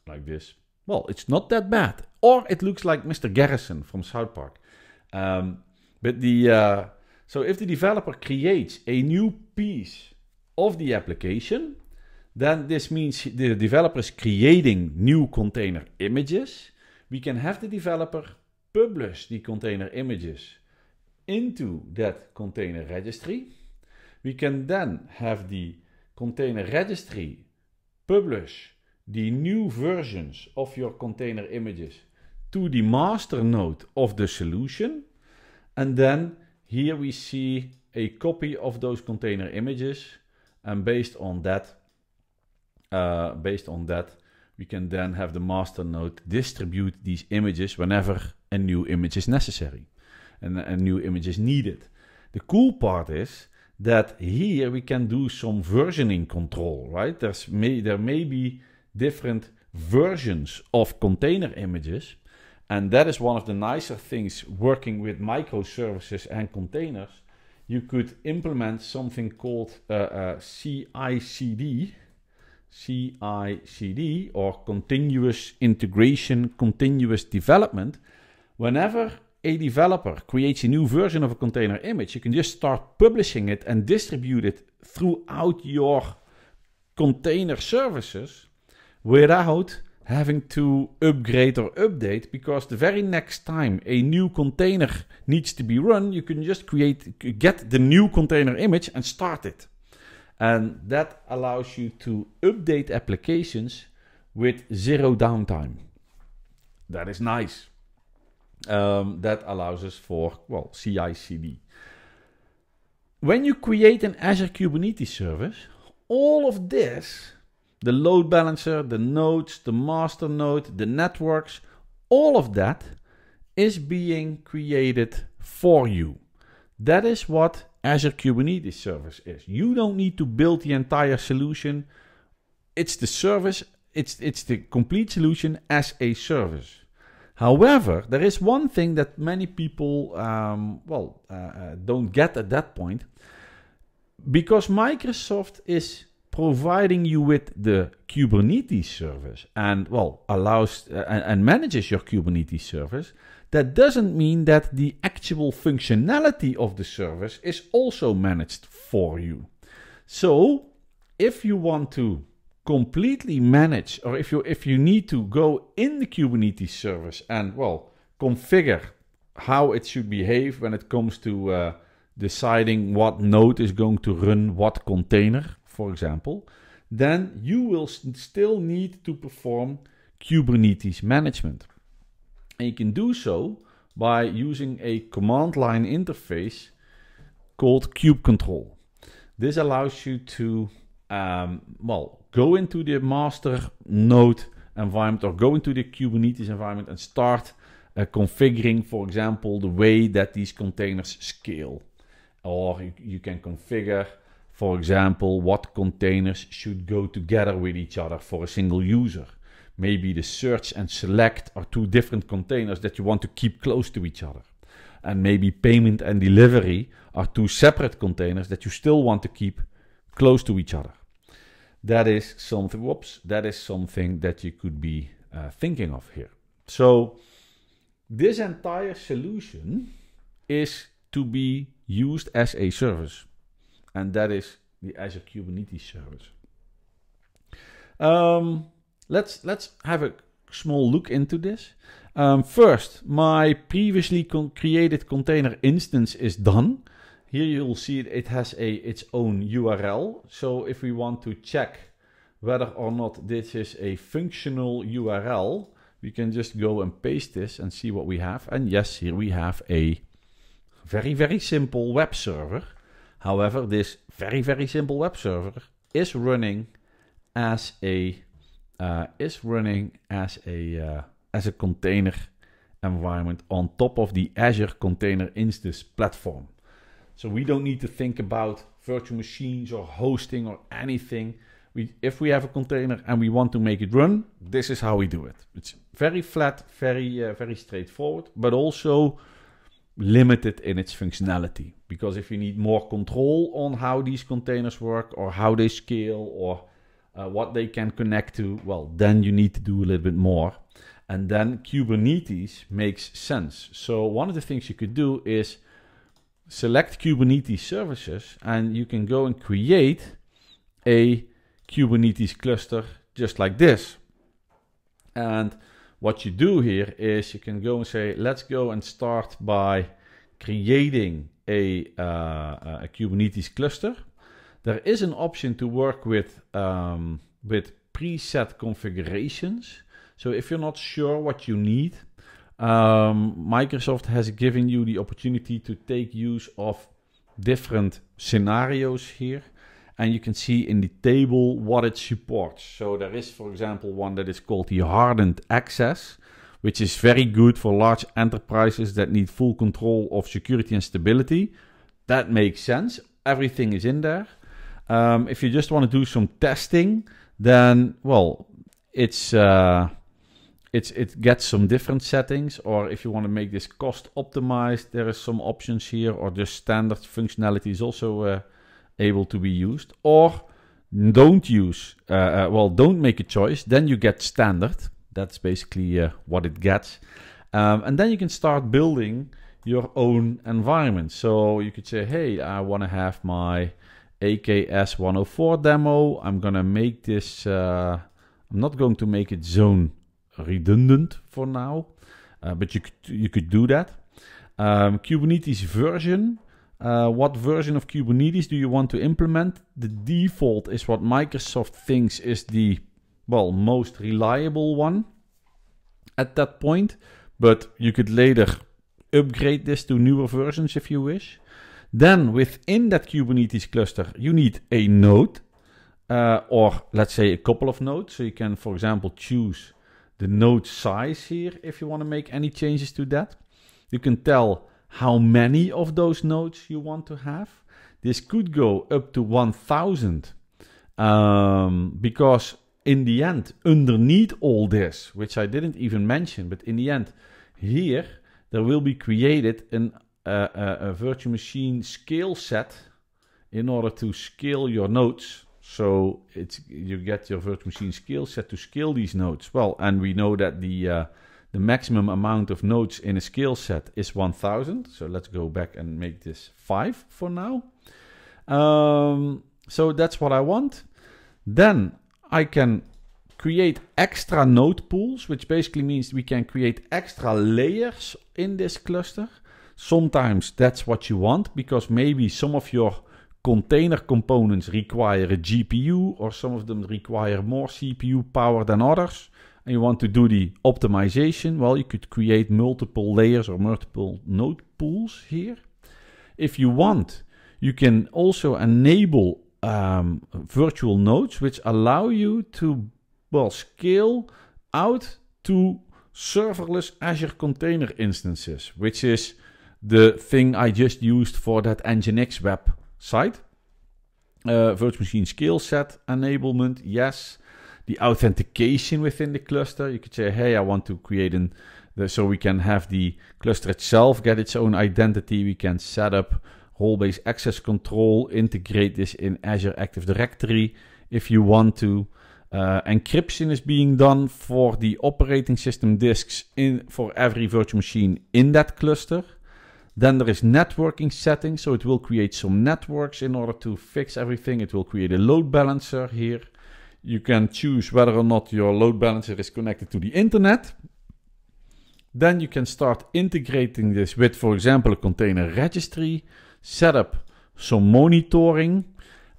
like this, well, it's not that bad. Or it looks like Mr. Garrison from South Park. Um, but the uh, so if the developer creates a new piece of the application, then this means the developer is creating new container images. We can have the developer publish the container images into that container registry. We can then have the container registry publish the new versions of your container images to the master node of the solution. And then here we see a copy of those container images. And based on that, uh, based on that, we can then have the master node distribute these images whenever a new image is necessary and a new image is needed. The cool part is that here we can do some versioning control, right? There's may, there may be different versions of container images. And that is one of the nicer things working with microservices and containers. You could implement something called uh, uh, CI/CD, CICD or continuous integration, continuous development, whenever a developer creates a new version of a container image, you can just start publishing it and distribute it throughout your container services without having to upgrade or update because the very next time a new container needs to be run, you can just create, get the new container image and start it. And that allows you to update applications with zero downtime. That is nice. Um, that allows us for, well, CI CD. When you create an Azure Kubernetes service, all of this, the load balancer, the nodes, the master node, the networks, all of that is being created for you. That is what Azure Kubernetes service is. You don't need to build the entire solution. It's the service, it's, it's the complete solution as a service. However, there is one thing that many people, um, well, uh, uh don't get at that point. Because Microsoft is providing you with the Kubernetes service and, well, allows uh, and manages your Kubernetes service that doesn't mean that the actual functionality of the service is also managed for you. So if you want to completely manage or if you if you need to go in the Kubernetes service and well configure how it should behave when it comes to uh, deciding what node is going to run what container, for example, then you will still need to perform Kubernetes management. And you can do so by using a command line interface called cube control. This allows you to, um, well, go into the master node environment or go into the Kubernetes environment and start uh, configuring, for example, the way that these containers scale. Or you, you can configure, for example, what containers should go together with each other for a single user maybe the search and select are two different containers that you want to keep close to each other. And maybe payment and delivery are two separate containers that you still want to keep close to each other. That is something, whoops, that is something that you could be uh, thinking of here. So this entire solution is to be used as a service. And that is the Azure Kubernetes service. Um, let's let's have a small look into this. Um, first, my previously con created container instance is done. Here you'll see it has a its own URL. So if we want to check whether or not this is a functional URL, we can just go and paste this and see what we have. And yes, here we have a very, very simple web server. However, this very, very simple web server is running as a uh, is running as a, uh, as a container environment on top of the Azure Container Instance platform. So we don't need to think about virtual machines or hosting or anything. We, if we have a container and we want to make it run, this is how we do it. It's very flat, very uh, very straightforward, but also limited in its functionality. Because if you need more control on how these containers work or how they scale or uh, what they can connect to, well, then you need to do a little bit more. And then Kubernetes makes sense. So one of the things you could do is select Kubernetes services and you can go and create a Kubernetes cluster just like this. And what you do here is you can go and say, let's go and start by creating a, uh, a Kubernetes cluster. There is an option to work with, um, with preset configurations. So if you're not sure what you need, um, Microsoft has given you the opportunity to take use of different scenarios here. And you can see in the table what it supports. So there is, for example, one that is called the hardened access, which is very good for large enterprises that need full control of security and stability. That makes sense. Everything is in there. Um, if you just want to do some testing, then well, it's uh, it's it gets some different settings. Or if you want to make this cost optimized, there is some options here. Or just standard functionality is also uh, able to be used. Or don't use uh, uh well, don't make a choice. Then you get standard. That's basically uh, what it gets. Um, and then you can start building your own environment. So you could say, hey, I want to have my AKS 104 demo. I'm gonna make this, uh, I'm not going to make it zone redundant for now, uh, but you could, you could do that. Um, Kubernetes version, uh, what version of Kubernetes do you want to implement? The default is what Microsoft thinks is the, well, most reliable one at that point, but you could later upgrade this to newer versions if you wish. Then within that Kubernetes cluster, you need a node uh, or let's say a couple of nodes. So you can, for example, choose the node size here if you want to make any changes to that. You can tell how many of those nodes you want to have. This could go up to 1000 um, because in the end, underneath all this, which I didn't even mention, but in the end, here there will be created an a virtual machine scale set in order to scale your nodes. So it's you get your virtual machine scale set to scale these nodes. Well, and we know that the uh, the maximum amount of nodes in a scale set is 1000. So let's go back and make this 5 for now. Um, so that's what I want. Then I can create extra node pools, which basically means we can create extra layers in this cluster. Sometimes that's what you want because maybe some of your container components require a GPU or some of them require more CPU power than others and you want to do the optimization, well, you could create multiple layers or multiple node pools here. If you want, you can also enable um, virtual nodes, which allow you to well scale out to serverless Azure container instances, which is the thing I just used for that Nginx web site. Uh, virtual machine skill set enablement, yes. The authentication within the cluster. You could say, hey, I want to create an so we can have the cluster itself get its own identity. We can set up role-based access control, integrate this in Azure Active Directory if you want to. Uh, encryption is being done for the operating system disks in for every virtual machine in that cluster. Then there is networking settings. So it will create some networks in order to fix everything. It will create a load balancer here. You can choose whether or not your load balancer is connected to the internet. Then you can start integrating this with, for example, a container registry, set up some monitoring.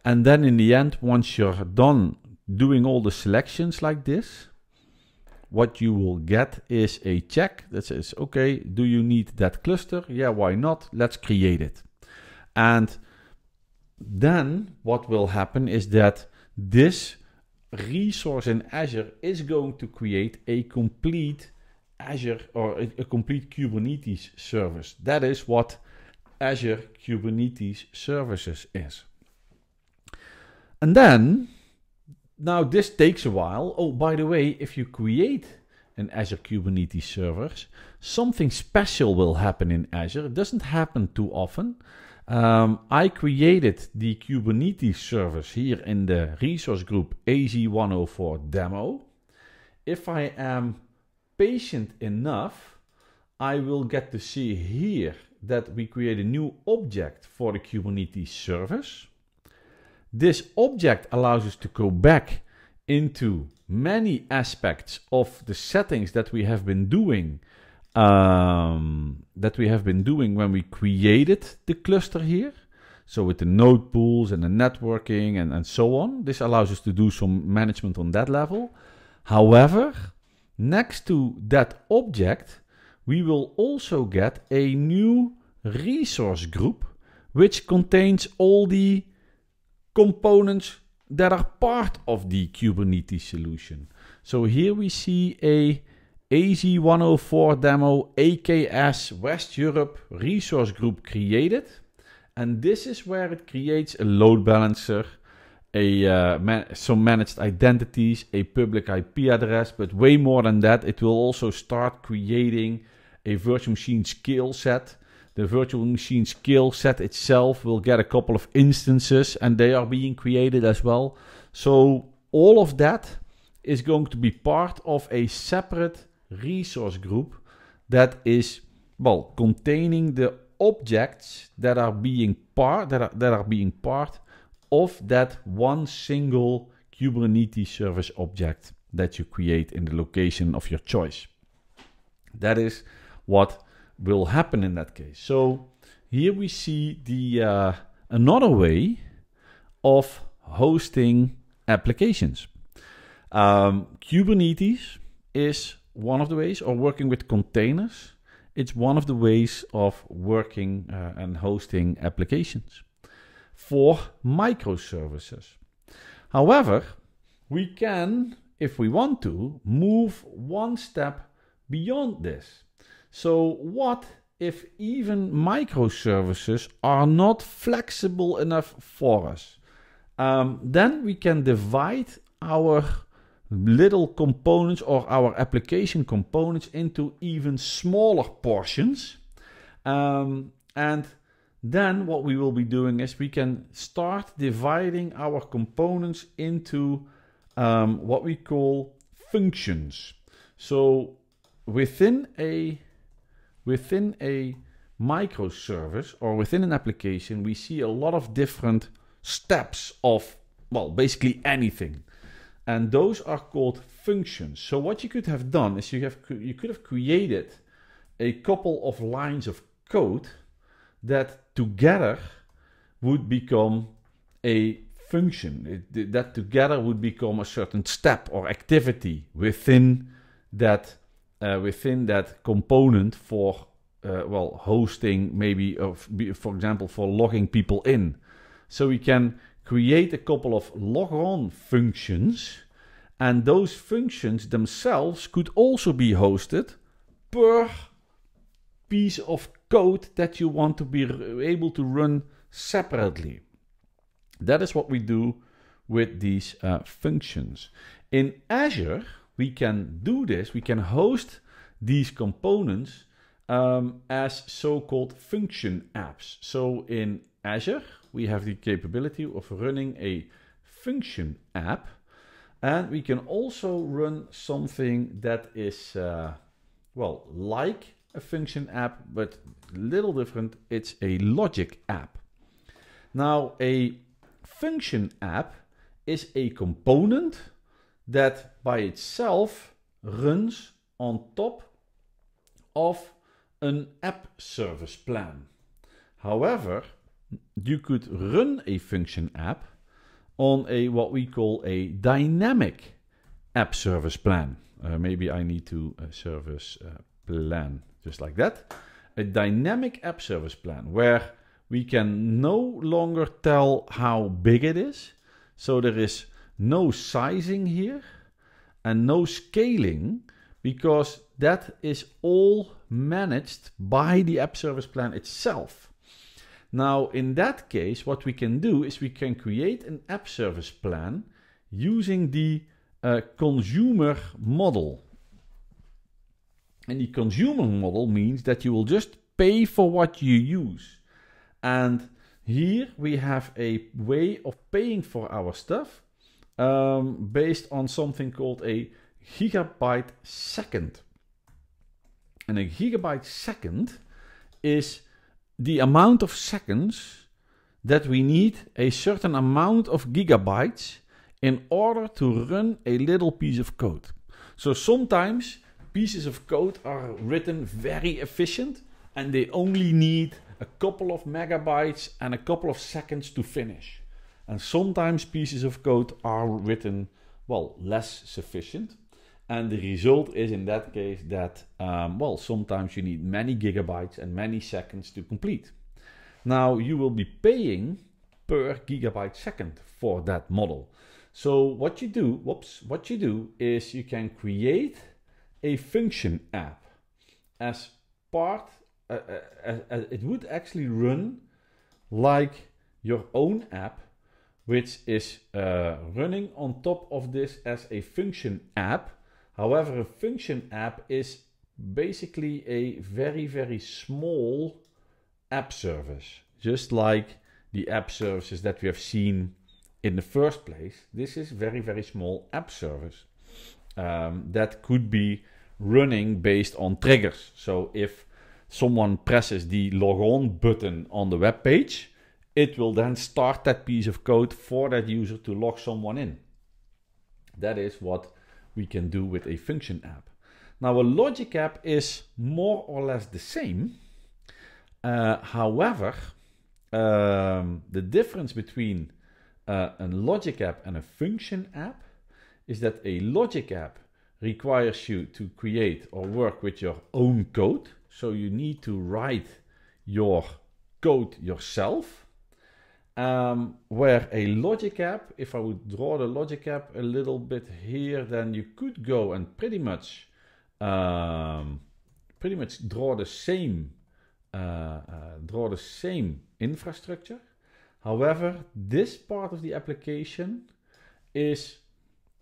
And then in the end, once you're done doing all the selections like this, what you will get is a check that says, okay, do you need that cluster? Yeah, why not? Let's create it. And then what will happen is that this resource in Azure is going to create a complete Azure or a, complete Kubernetes service. That is what Azure Kubernetes Services is. And then now this takes a while. Oh, by the way, if you create an Azure Kubernetes servers, something special will happen in Azure. It doesn't happen too often. Um, I created the Kubernetes service here in the resource group AZ104 demo. If I am patient enough, I will get to see here that we create a new object for the Kubernetes service. This object allows us to go back into many aspects of the settings that we have been doing um, that we have been doing when we created the cluster here. So with the node pools and the networking and, and so on, this allows us to do some management on that level. However, next to that object, we will also get a new resource group, which contains all the components that are part of the Kubernetes solution. So here we see a AZ104 demo AKS West Europe resource group created. And this is where it creates a load balancer, a uh, man some managed identities, a public IP address, but way more than that, it will also start creating a virtual machine skill set the virtual machine skill set itself will get a couple of instances and they are being created as well. So all of that is going to be part of a separate resource group that is, well, containing the objects that are being part, that are, that are being part of that one single Kubernetes service object that you create in the location of your choice. That is what will happen in that case. So here we see the uh, another way of hosting applications. Um, Kubernetes is one of the ways, or working with containers. It's one of the ways of working uh, and hosting applications for microservices. However, we can, if we want to, move one step beyond this. So, what if even microservices are not flexible enough for us? Um, then we can divide our little components or our application components into even smaller portions. Um, and then what we will be doing is we can start dividing our components into um, what we call functions. So within a within a microservice or within an application, we see a lot of different steps of, well, basically anything. And those are called functions. So what you could have done is you have you could have created a couple of lines of code that together would become a function it, that together would become a certain step or activity within that uh, within that component for uh, well hosting maybe of uh, for example for logging people in so we can create a couple of logon functions and those functions themselves could also be hosted per piece of code that you want to be uh, able to run separately that is what we do with these uh, functions in azure we can do this, we can host these components um, as so-called function apps. So in Azure, we have the capability of running a function app and we can also run something that is, uh, well, like a function app, but little different. It's a logic app. Now, a function app is a component that by itself runs on top of an app service plan. However, you could run a function app on a what we call a dynamic app service plan. Uh, maybe I need to uh, service uh, plan just like that. A dynamic app service plan where we can no longer tell how big it is. So there is no sizing here and no scaling because that is all managed by the app service plan itself. Now, in that case, what we can do is we can create an app service plan using the uh, consumer model. And the consumer model means that you will just pay for what you use. And here we have a way of paying for our stuff um, based on something called a gigabyte second. And a gigabyte second is the amount of seconds that we need a certain amount of gigabytes in order to run a little piece of code. So sometimes pieces of code are written very efficient and they only need a couple of megabytes and a couple of seconds to finish. And sometimes pieces of code are written, well, less sufficient. And the result is in that case that, um, well, sometimes you need many gigabytes and many seconds to complete. Now you will be paying per gigabyte second for that model. So what you do, whoops, what you do is you can create a function app as part, uh, uh, uh, uh it would actually run like your own app which is uh, running on top of this as a function app. However, a function app is basically a very, very small app service, just like the app services that we have seen in the first place. This is very, very small app service um, that could be running based on triggers. So if someone presses the log on button on the web page, it will then start that piece of code for that user to lock someone in. That is what we can do with a function app. Now a logic app is more or less the same. Uh, however, um, the difference between uh, a logic app and a function app is that a logic app requires you to create or work with your own code. So you need to write your code yourself um, where a logic app, if I would draw the logic app a little bit here, then you could go and pretty much, um, pretty much draw the same, uh, uh, draw the same infrastructure. However, this part of the application is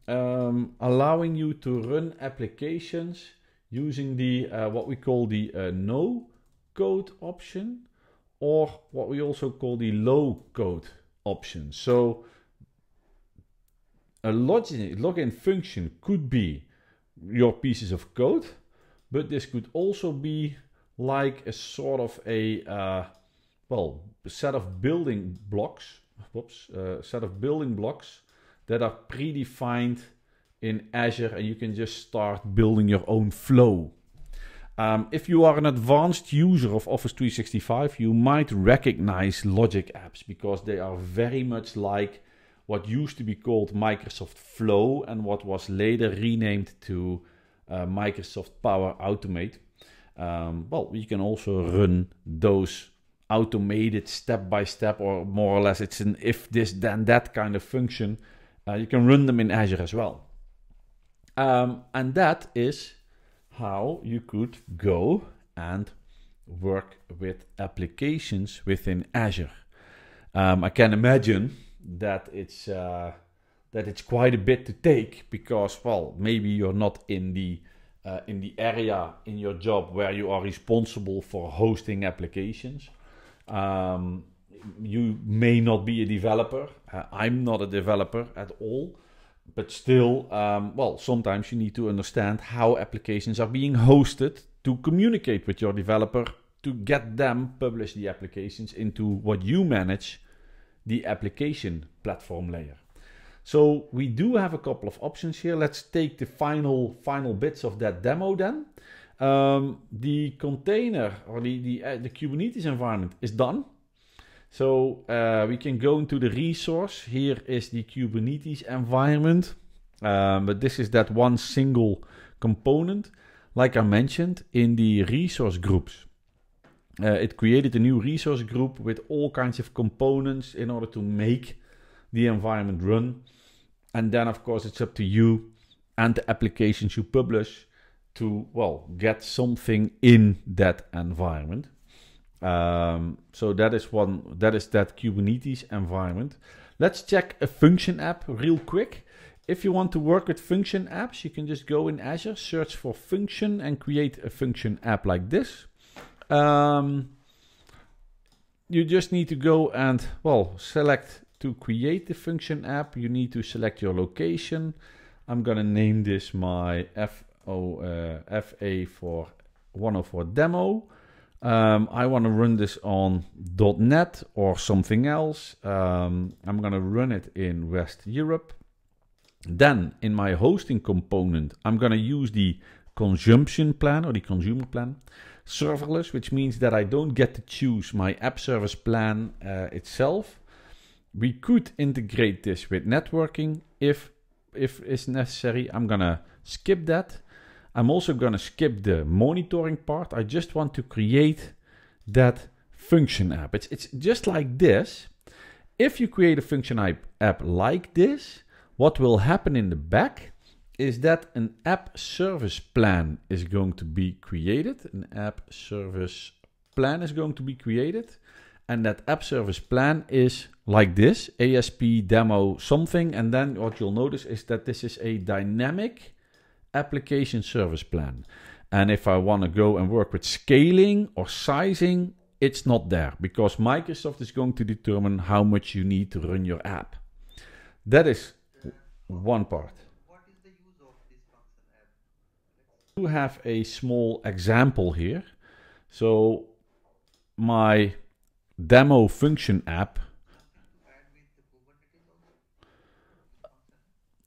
um, allowing you to run applications using the uh, what we call the uh, no code option or what we also call the low code option. So a login, login function could be your pieces of code, but this could also be like a sort of a uh, well set of building blocks. Whoops, uh, set of building blocks that are predefined in Azure, and you can just start building your own flow um, if you are an advanced user of Office 365, you might recognize Logic apps because they are very much like what used to be called Microsoft Flow and what was later renamed to uh, Microsoft Power Automate. Um, well, you can also run those automated step by step, or more or less, it's an if this then that kind of function. Uh, you can run them in Azure as well. Um, and that is how you could go and work with applications within Azure. Um, I can imagine that it's uh, that it's quite a bit to take because well maybe you're not in the uh, in the area in your job where you are responsible for hosting applications. Um, you may not be a developer. Uh, I'm not a developer at all. But still, um, well, sometimes you need to understand how applications are being hosted to communicate with your developer to get them publish the applications into what you manage, the application platform layer. So we do have a couple of options here. Let's take the final final bits of that demo then. Um, the container or the, the, uh, the Kubernetes environment is done. So uh, we can go into the resource. Here is the Kubernetes environment. Um, but this is that one single component. Like I mentioned in the resource groups. Uh, it created a new resource group with all kinds of components in order to make the environment run. And then of course it's up to you and the applications you publish to, well, get something in that environment. Um, so that is one, that is that Kubernetes environment. Let's check a function app real quick. If you want to work with function apps, you can just go in Azure, search for function and create a function app like this. Um, you just need to go and, well, select to create the function app. You need to select your location. I'm going to name this my FO, uh, FA for 104 demo. Um, I want to run this on .NET or something else. Um, I'm going to run it in West Europe. Then in my hosting component, I'm going to use the consumption plan or the consumer plan serverless, which means that I don't get to choose my app service plan uh, itself. We could integrate this with networking if if is necessary. I'm gonna skip that I'm also going to skip the monitoring part. I just want to create that function app. It's, it's just like this. If you create a function app like this, what will happen in the back is that an app service plan is going to be created. An app service plan is going to be created. And that app service plan is like this, ASP demo something. And then what you'll notice is that this is a dynamic application service plan. And if I want to go and work with scaling or sizing, it's not there because Microsoft is going to determine how much you need to run your app. That is one part. have a small example here. So my demo function app.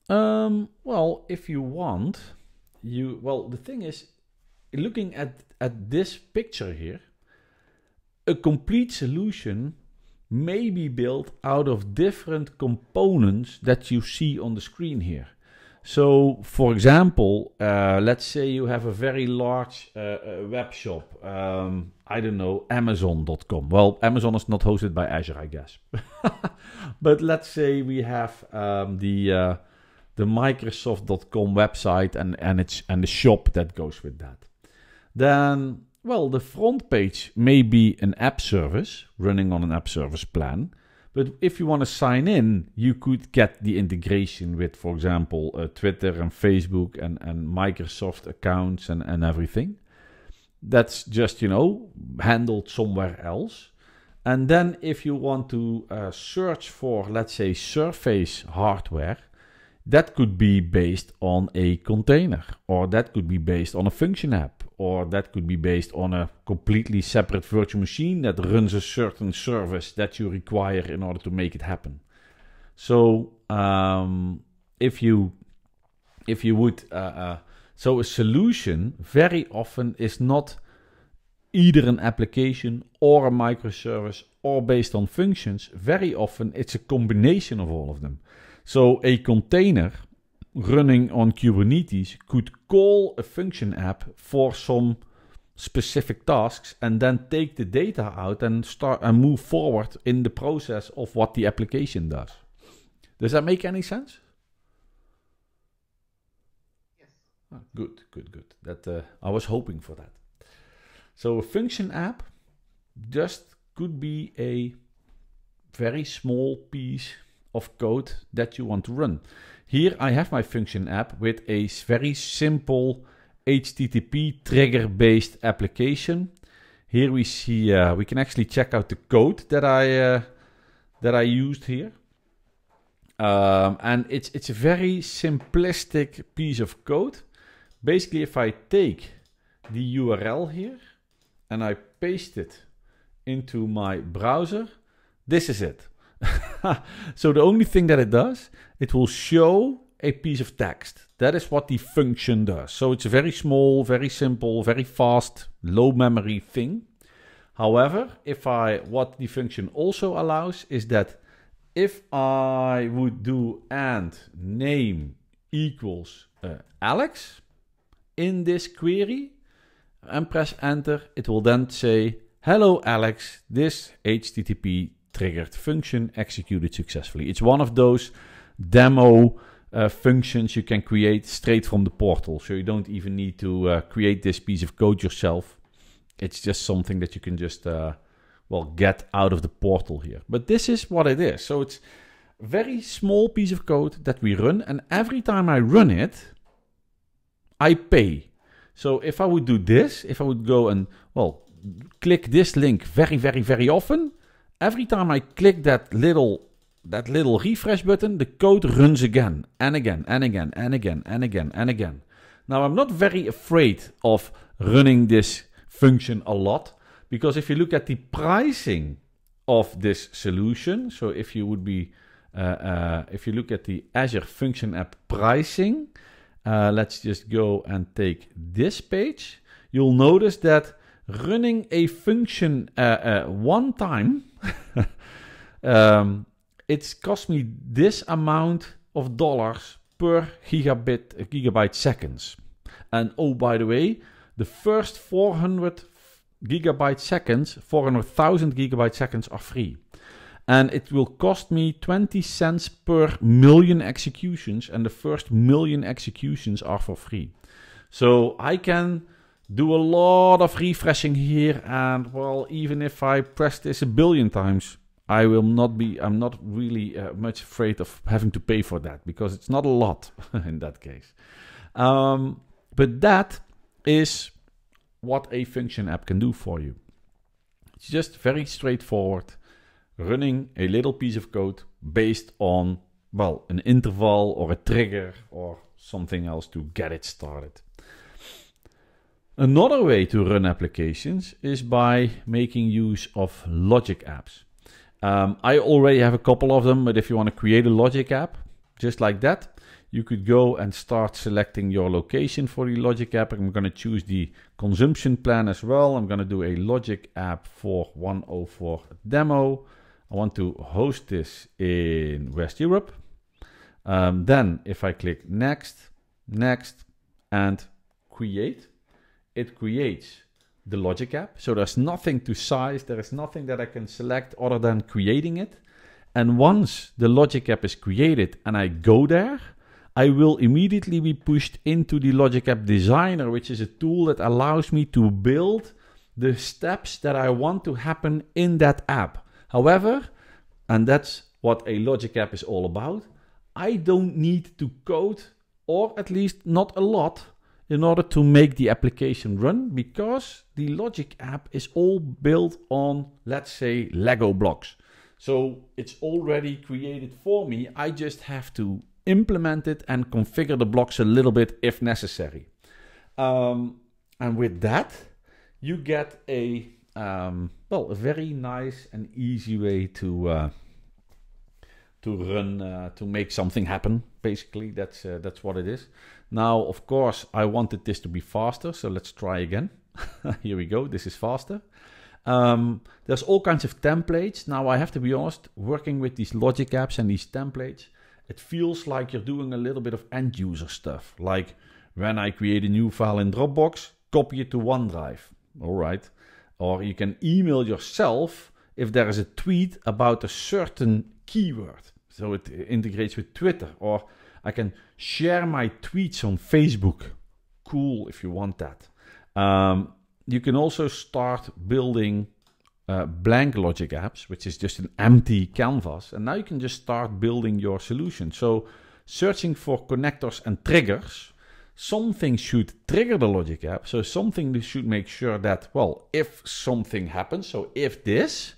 Um, well, if you want, you well the thing is looking at at this picture here a complete solution may be built out of different components that you see on the screen here so for example uh, let's say you have a very large uh, uh web shop um, i don't know amazon.com well amazon is not hosted by azure i guess <laughs> but let's say we have um, the uh, the Microsoft.com website and, and, it's, and the shop that goes with that. Then, well, the front page may be an app service running on an app service plan. But if you want to sign in, you could get the integration with, for example, uh, Twitter and Facebook and, and Microsoft accounts and, and everything. That's just, you know, handled somewhere else. And then if you want to uh, search for, let's say, Surface hardware, that could be based on a container, or that could be based on a function app, or that could be based on a completely separate virtual machine that runs a certain service that you require in order to make it happen. So um, if you if you would uh, uh, so a solution very often is not either an application or a microservice or based on functions. Very often it's a combination of all of them. So a container running on Kubernetes could call a function app for some specific tasks and then take the data out and start and move forward in the process of what the application does. Does that make any sense? Yes. Ah, good, good, good. That uh, I was hoping for that. So a function app just could be a very small piece of code that you want to run. Here I have my function app with a very simple HTTP trigger based application. Here we see uh, we can actually check out the code that I uh, that I used here. Um, and it's it's a very simplistic piece of code. Basically, if I take the URL here and I paste it into my browser, this is it. <laughs> so the only thing that it does, it will show a piece of text. That is what the function does. So it's a very small, very simple, very fast, low memory thing. However, if I what the function also allows is that if I would do and name equals uh, Alex in this query and press enter, it will then say, hello Alex, this HTTP triggered function executed successfully. It's one of those demo uh, functions you can create straight from the portal. So you don't even need to uh, create this piece of code yourself. It's just something that you can just, uh, well, get out of the portal here. But this is what it is. So it's a very small piece of code that we run. And every time I run it, I pay. So if I would do this, if I would go and, well, click this link very, very, very often, every time I click that little that little refresh button, the code runs again and again and again and again and again and again. Now I'm not very afraid of running this function a lot because if you look at the pricing of this solution, so if you would be uh, uh, if you look at the Azure Function App pricing, uh, let's just go and take this page. You'll notice that running a function uh, uh, one time um, <laughs> ehm, it's cost me this amount of dollars per gigabit gigabyte seconds. And oh, by the way, the first 400 gigabyte seconds, 400,000 gigabyte seconds are free. And it will cost me 20 cents per million executions, and the first million executions are for free. So I can do a lot of refreshing here and well even if I press this a billion times I will not be I'm not really uh, much afraid of having to pay for that because it's not a lot <laughs> in that case um, but that is what a function app can do for you it's just very straightforward running a little piece of code based on well an interval or a trigger or something else to get it started Another way to run applications is by making use of logic apps. Um, I already have a couple of them, but if you want to create a logic app, just like that, you could go and start selecting your location for the logic app. I'm going to choose the consumption plan as well. I'm going to do a logic app for 104 demo. I want to host this in West Europe. Um, then if I click next, next and create, it creates the logic app. So there's nothing to size, there is nothing that I can select other than creating it. And once the logic app is created and I go there, I will immediately be pushed into the Logic App Designer, which is a tool that allows me to build the steps that I want to happen in that app. However, and that's what a Logic App is all about, I don't need to code, or at least not a lot, in order to make the application run because the logic app is all built on, let's say, Lego blocks. So it's already created for me. I just have to implement it and configure the blocks a little bit if necessary. Um, and with that, you get a, um, well, a very nice and easy way to, uh, to run, uh, to make something happen. Basically, that's, uh, that's what it is. Now, of course, I wanted this to be faster, so let's try again. <laughs> Here we go, this is faster. Um, there's all kinds of templates. Now, I have to be honest, working with these logic apps and these templates, it feels like you're doing a little bit of end user stuff. Like when I create a new file in Dropbox, copy it to OneDrive. All right. Or you can email yourself if there is a tweet about a certain keyword. So it integrates with Twitter or I can share my tweets on Facebook. Cool if you want that. Um, you can also start building uh, blank logic apps, which is just an empty canvas. And now you can just start building your solution. So searching for connectors and triggers, something should trigger the logic app. So something should make sure that, well, if something happens, so if this,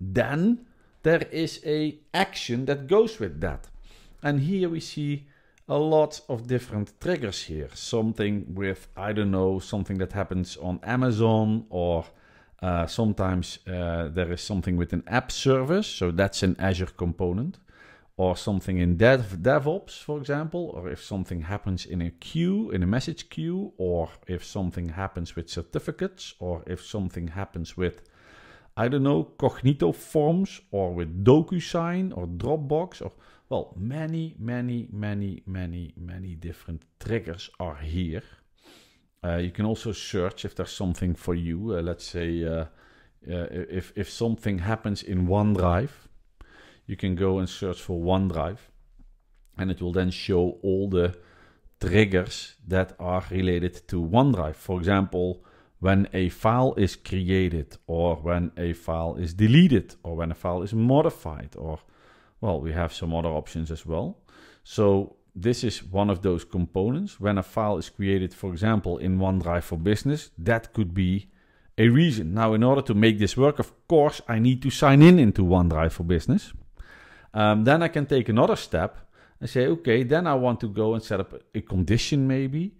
then there is a action that goes with that. And here we see a lot of different triggers here. Something with, I don't know, something that happens on Amazon or uh, sometimes uh, there is something with an app service. So that's an Azure component or something in Dev DevOps, for example, or if something happens in a queue, in a message queue, or if something happens with certificates, or if something happens with I don't know, Cognito forms or with DocuSign or Dropbox or well, many, many, many, many, many different triggers are here. Uh, you can also search if there's something for you. Uh, let's say uh, uh if, if something happens in OneDrive, you can go and search for OneDrive and it will then show all the triggers that are related to OneDrive. For example, when a file is created or when a file is deleted or when a file is modified or well, we have some other options as well. So this is one of those components. When a file is created, for example, in OneDrive for Business, that could be a reason. Now, in order to make this work, of course, I need to sign in into OneDrive for Business. Um, then I can take another step and say, okay, then I want to go and set up a condition maybe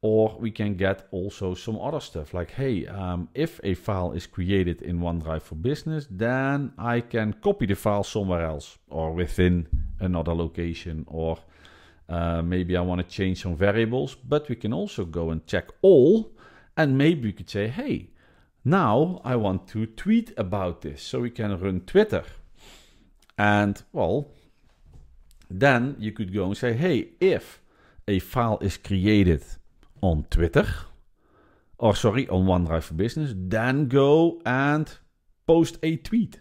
or we can get also some other stuff like, hey, um, if a file is created in OneDrive for Business, then I can copy the file somewhere else or within another location, or uh, maybe I want to change some variables, but we can also go and check all, and maybe we could say, hey, now I want to tweet about this. So we can run Twitter. And well, then you could go and say, hey, if a file is created on Twitter, or oh, sorry, on OneDrive for Business, then go and post a tweet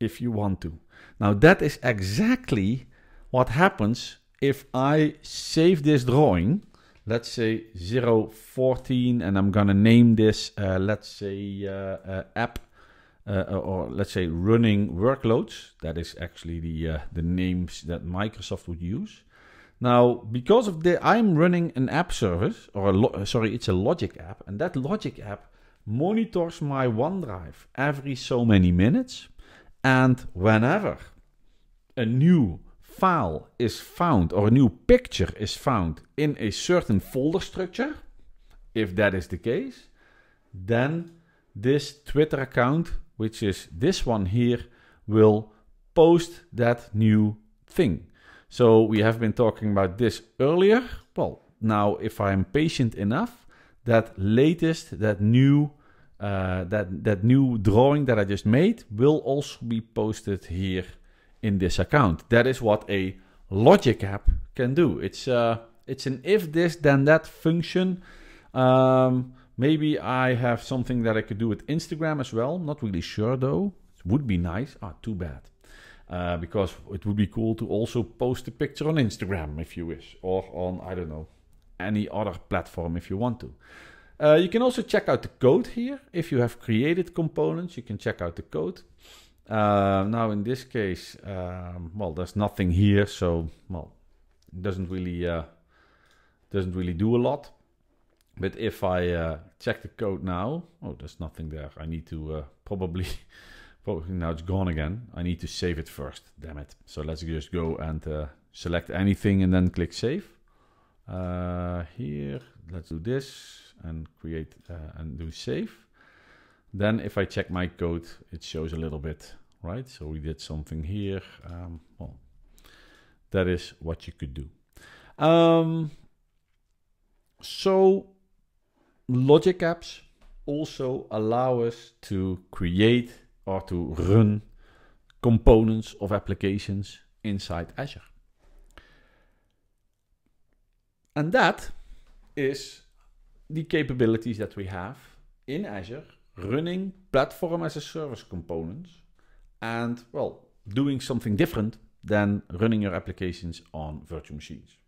if you want to. Now, that is exactly what happens if I save this drawing. Let's say 014, and I'm gonna name this, uh, let's say, uh, uh, app. Uh, uh, or let's say running workloads. That is actually the uh, the names that Microsoft would use. Now, because of the, I'm running an app service, or lo- sorry, it's a Logic app, and that Logic app monitors my OneDrive every so many minutes, and whenever a new file is found or a new picture is found in a certain folder structure, if that is the case, then this Twitter account, which is this one here, will post that new thing. So we have been talking about this earlier. Well, now if I'm patient enough, that latest, that new, uh, that, that new drawing that I just made will also be posted here in this account. That is what a logic app can do. It's, uh, it's an if this then that function. Um, maybe I have something that I could do with Instagram as well. Not really sure though. It would be nice. Ah, too bad uh, because it would be cool to also post a picture on Instagram if you wish, or on, I don't know, any other platform if you want to. Uh, you can also check out the code here. If you have created components, you can check out the code. Uh, now, in this case, um, well, there's nothing here, so well, it doesn't really uh, doesn't really do a lot. But if I uh, check the code now, oh, there's nothing there. I need to uh, probably <laughs> Oh, now it's gone again. I need to save it first, damn it. So let's just go and uh, select anything and then click save. Uh, here, let's do this and create uh, and do save. Then if I check my code, it shows a little bit, right? So we did something here. Um, well, that is what you could do. Um, so logic apps also allow us to create are to run components of applications inside Azure. And that is the capabilities that we have in Azure running platform as a service components and, well, doing something different than running your applications on virtual machines.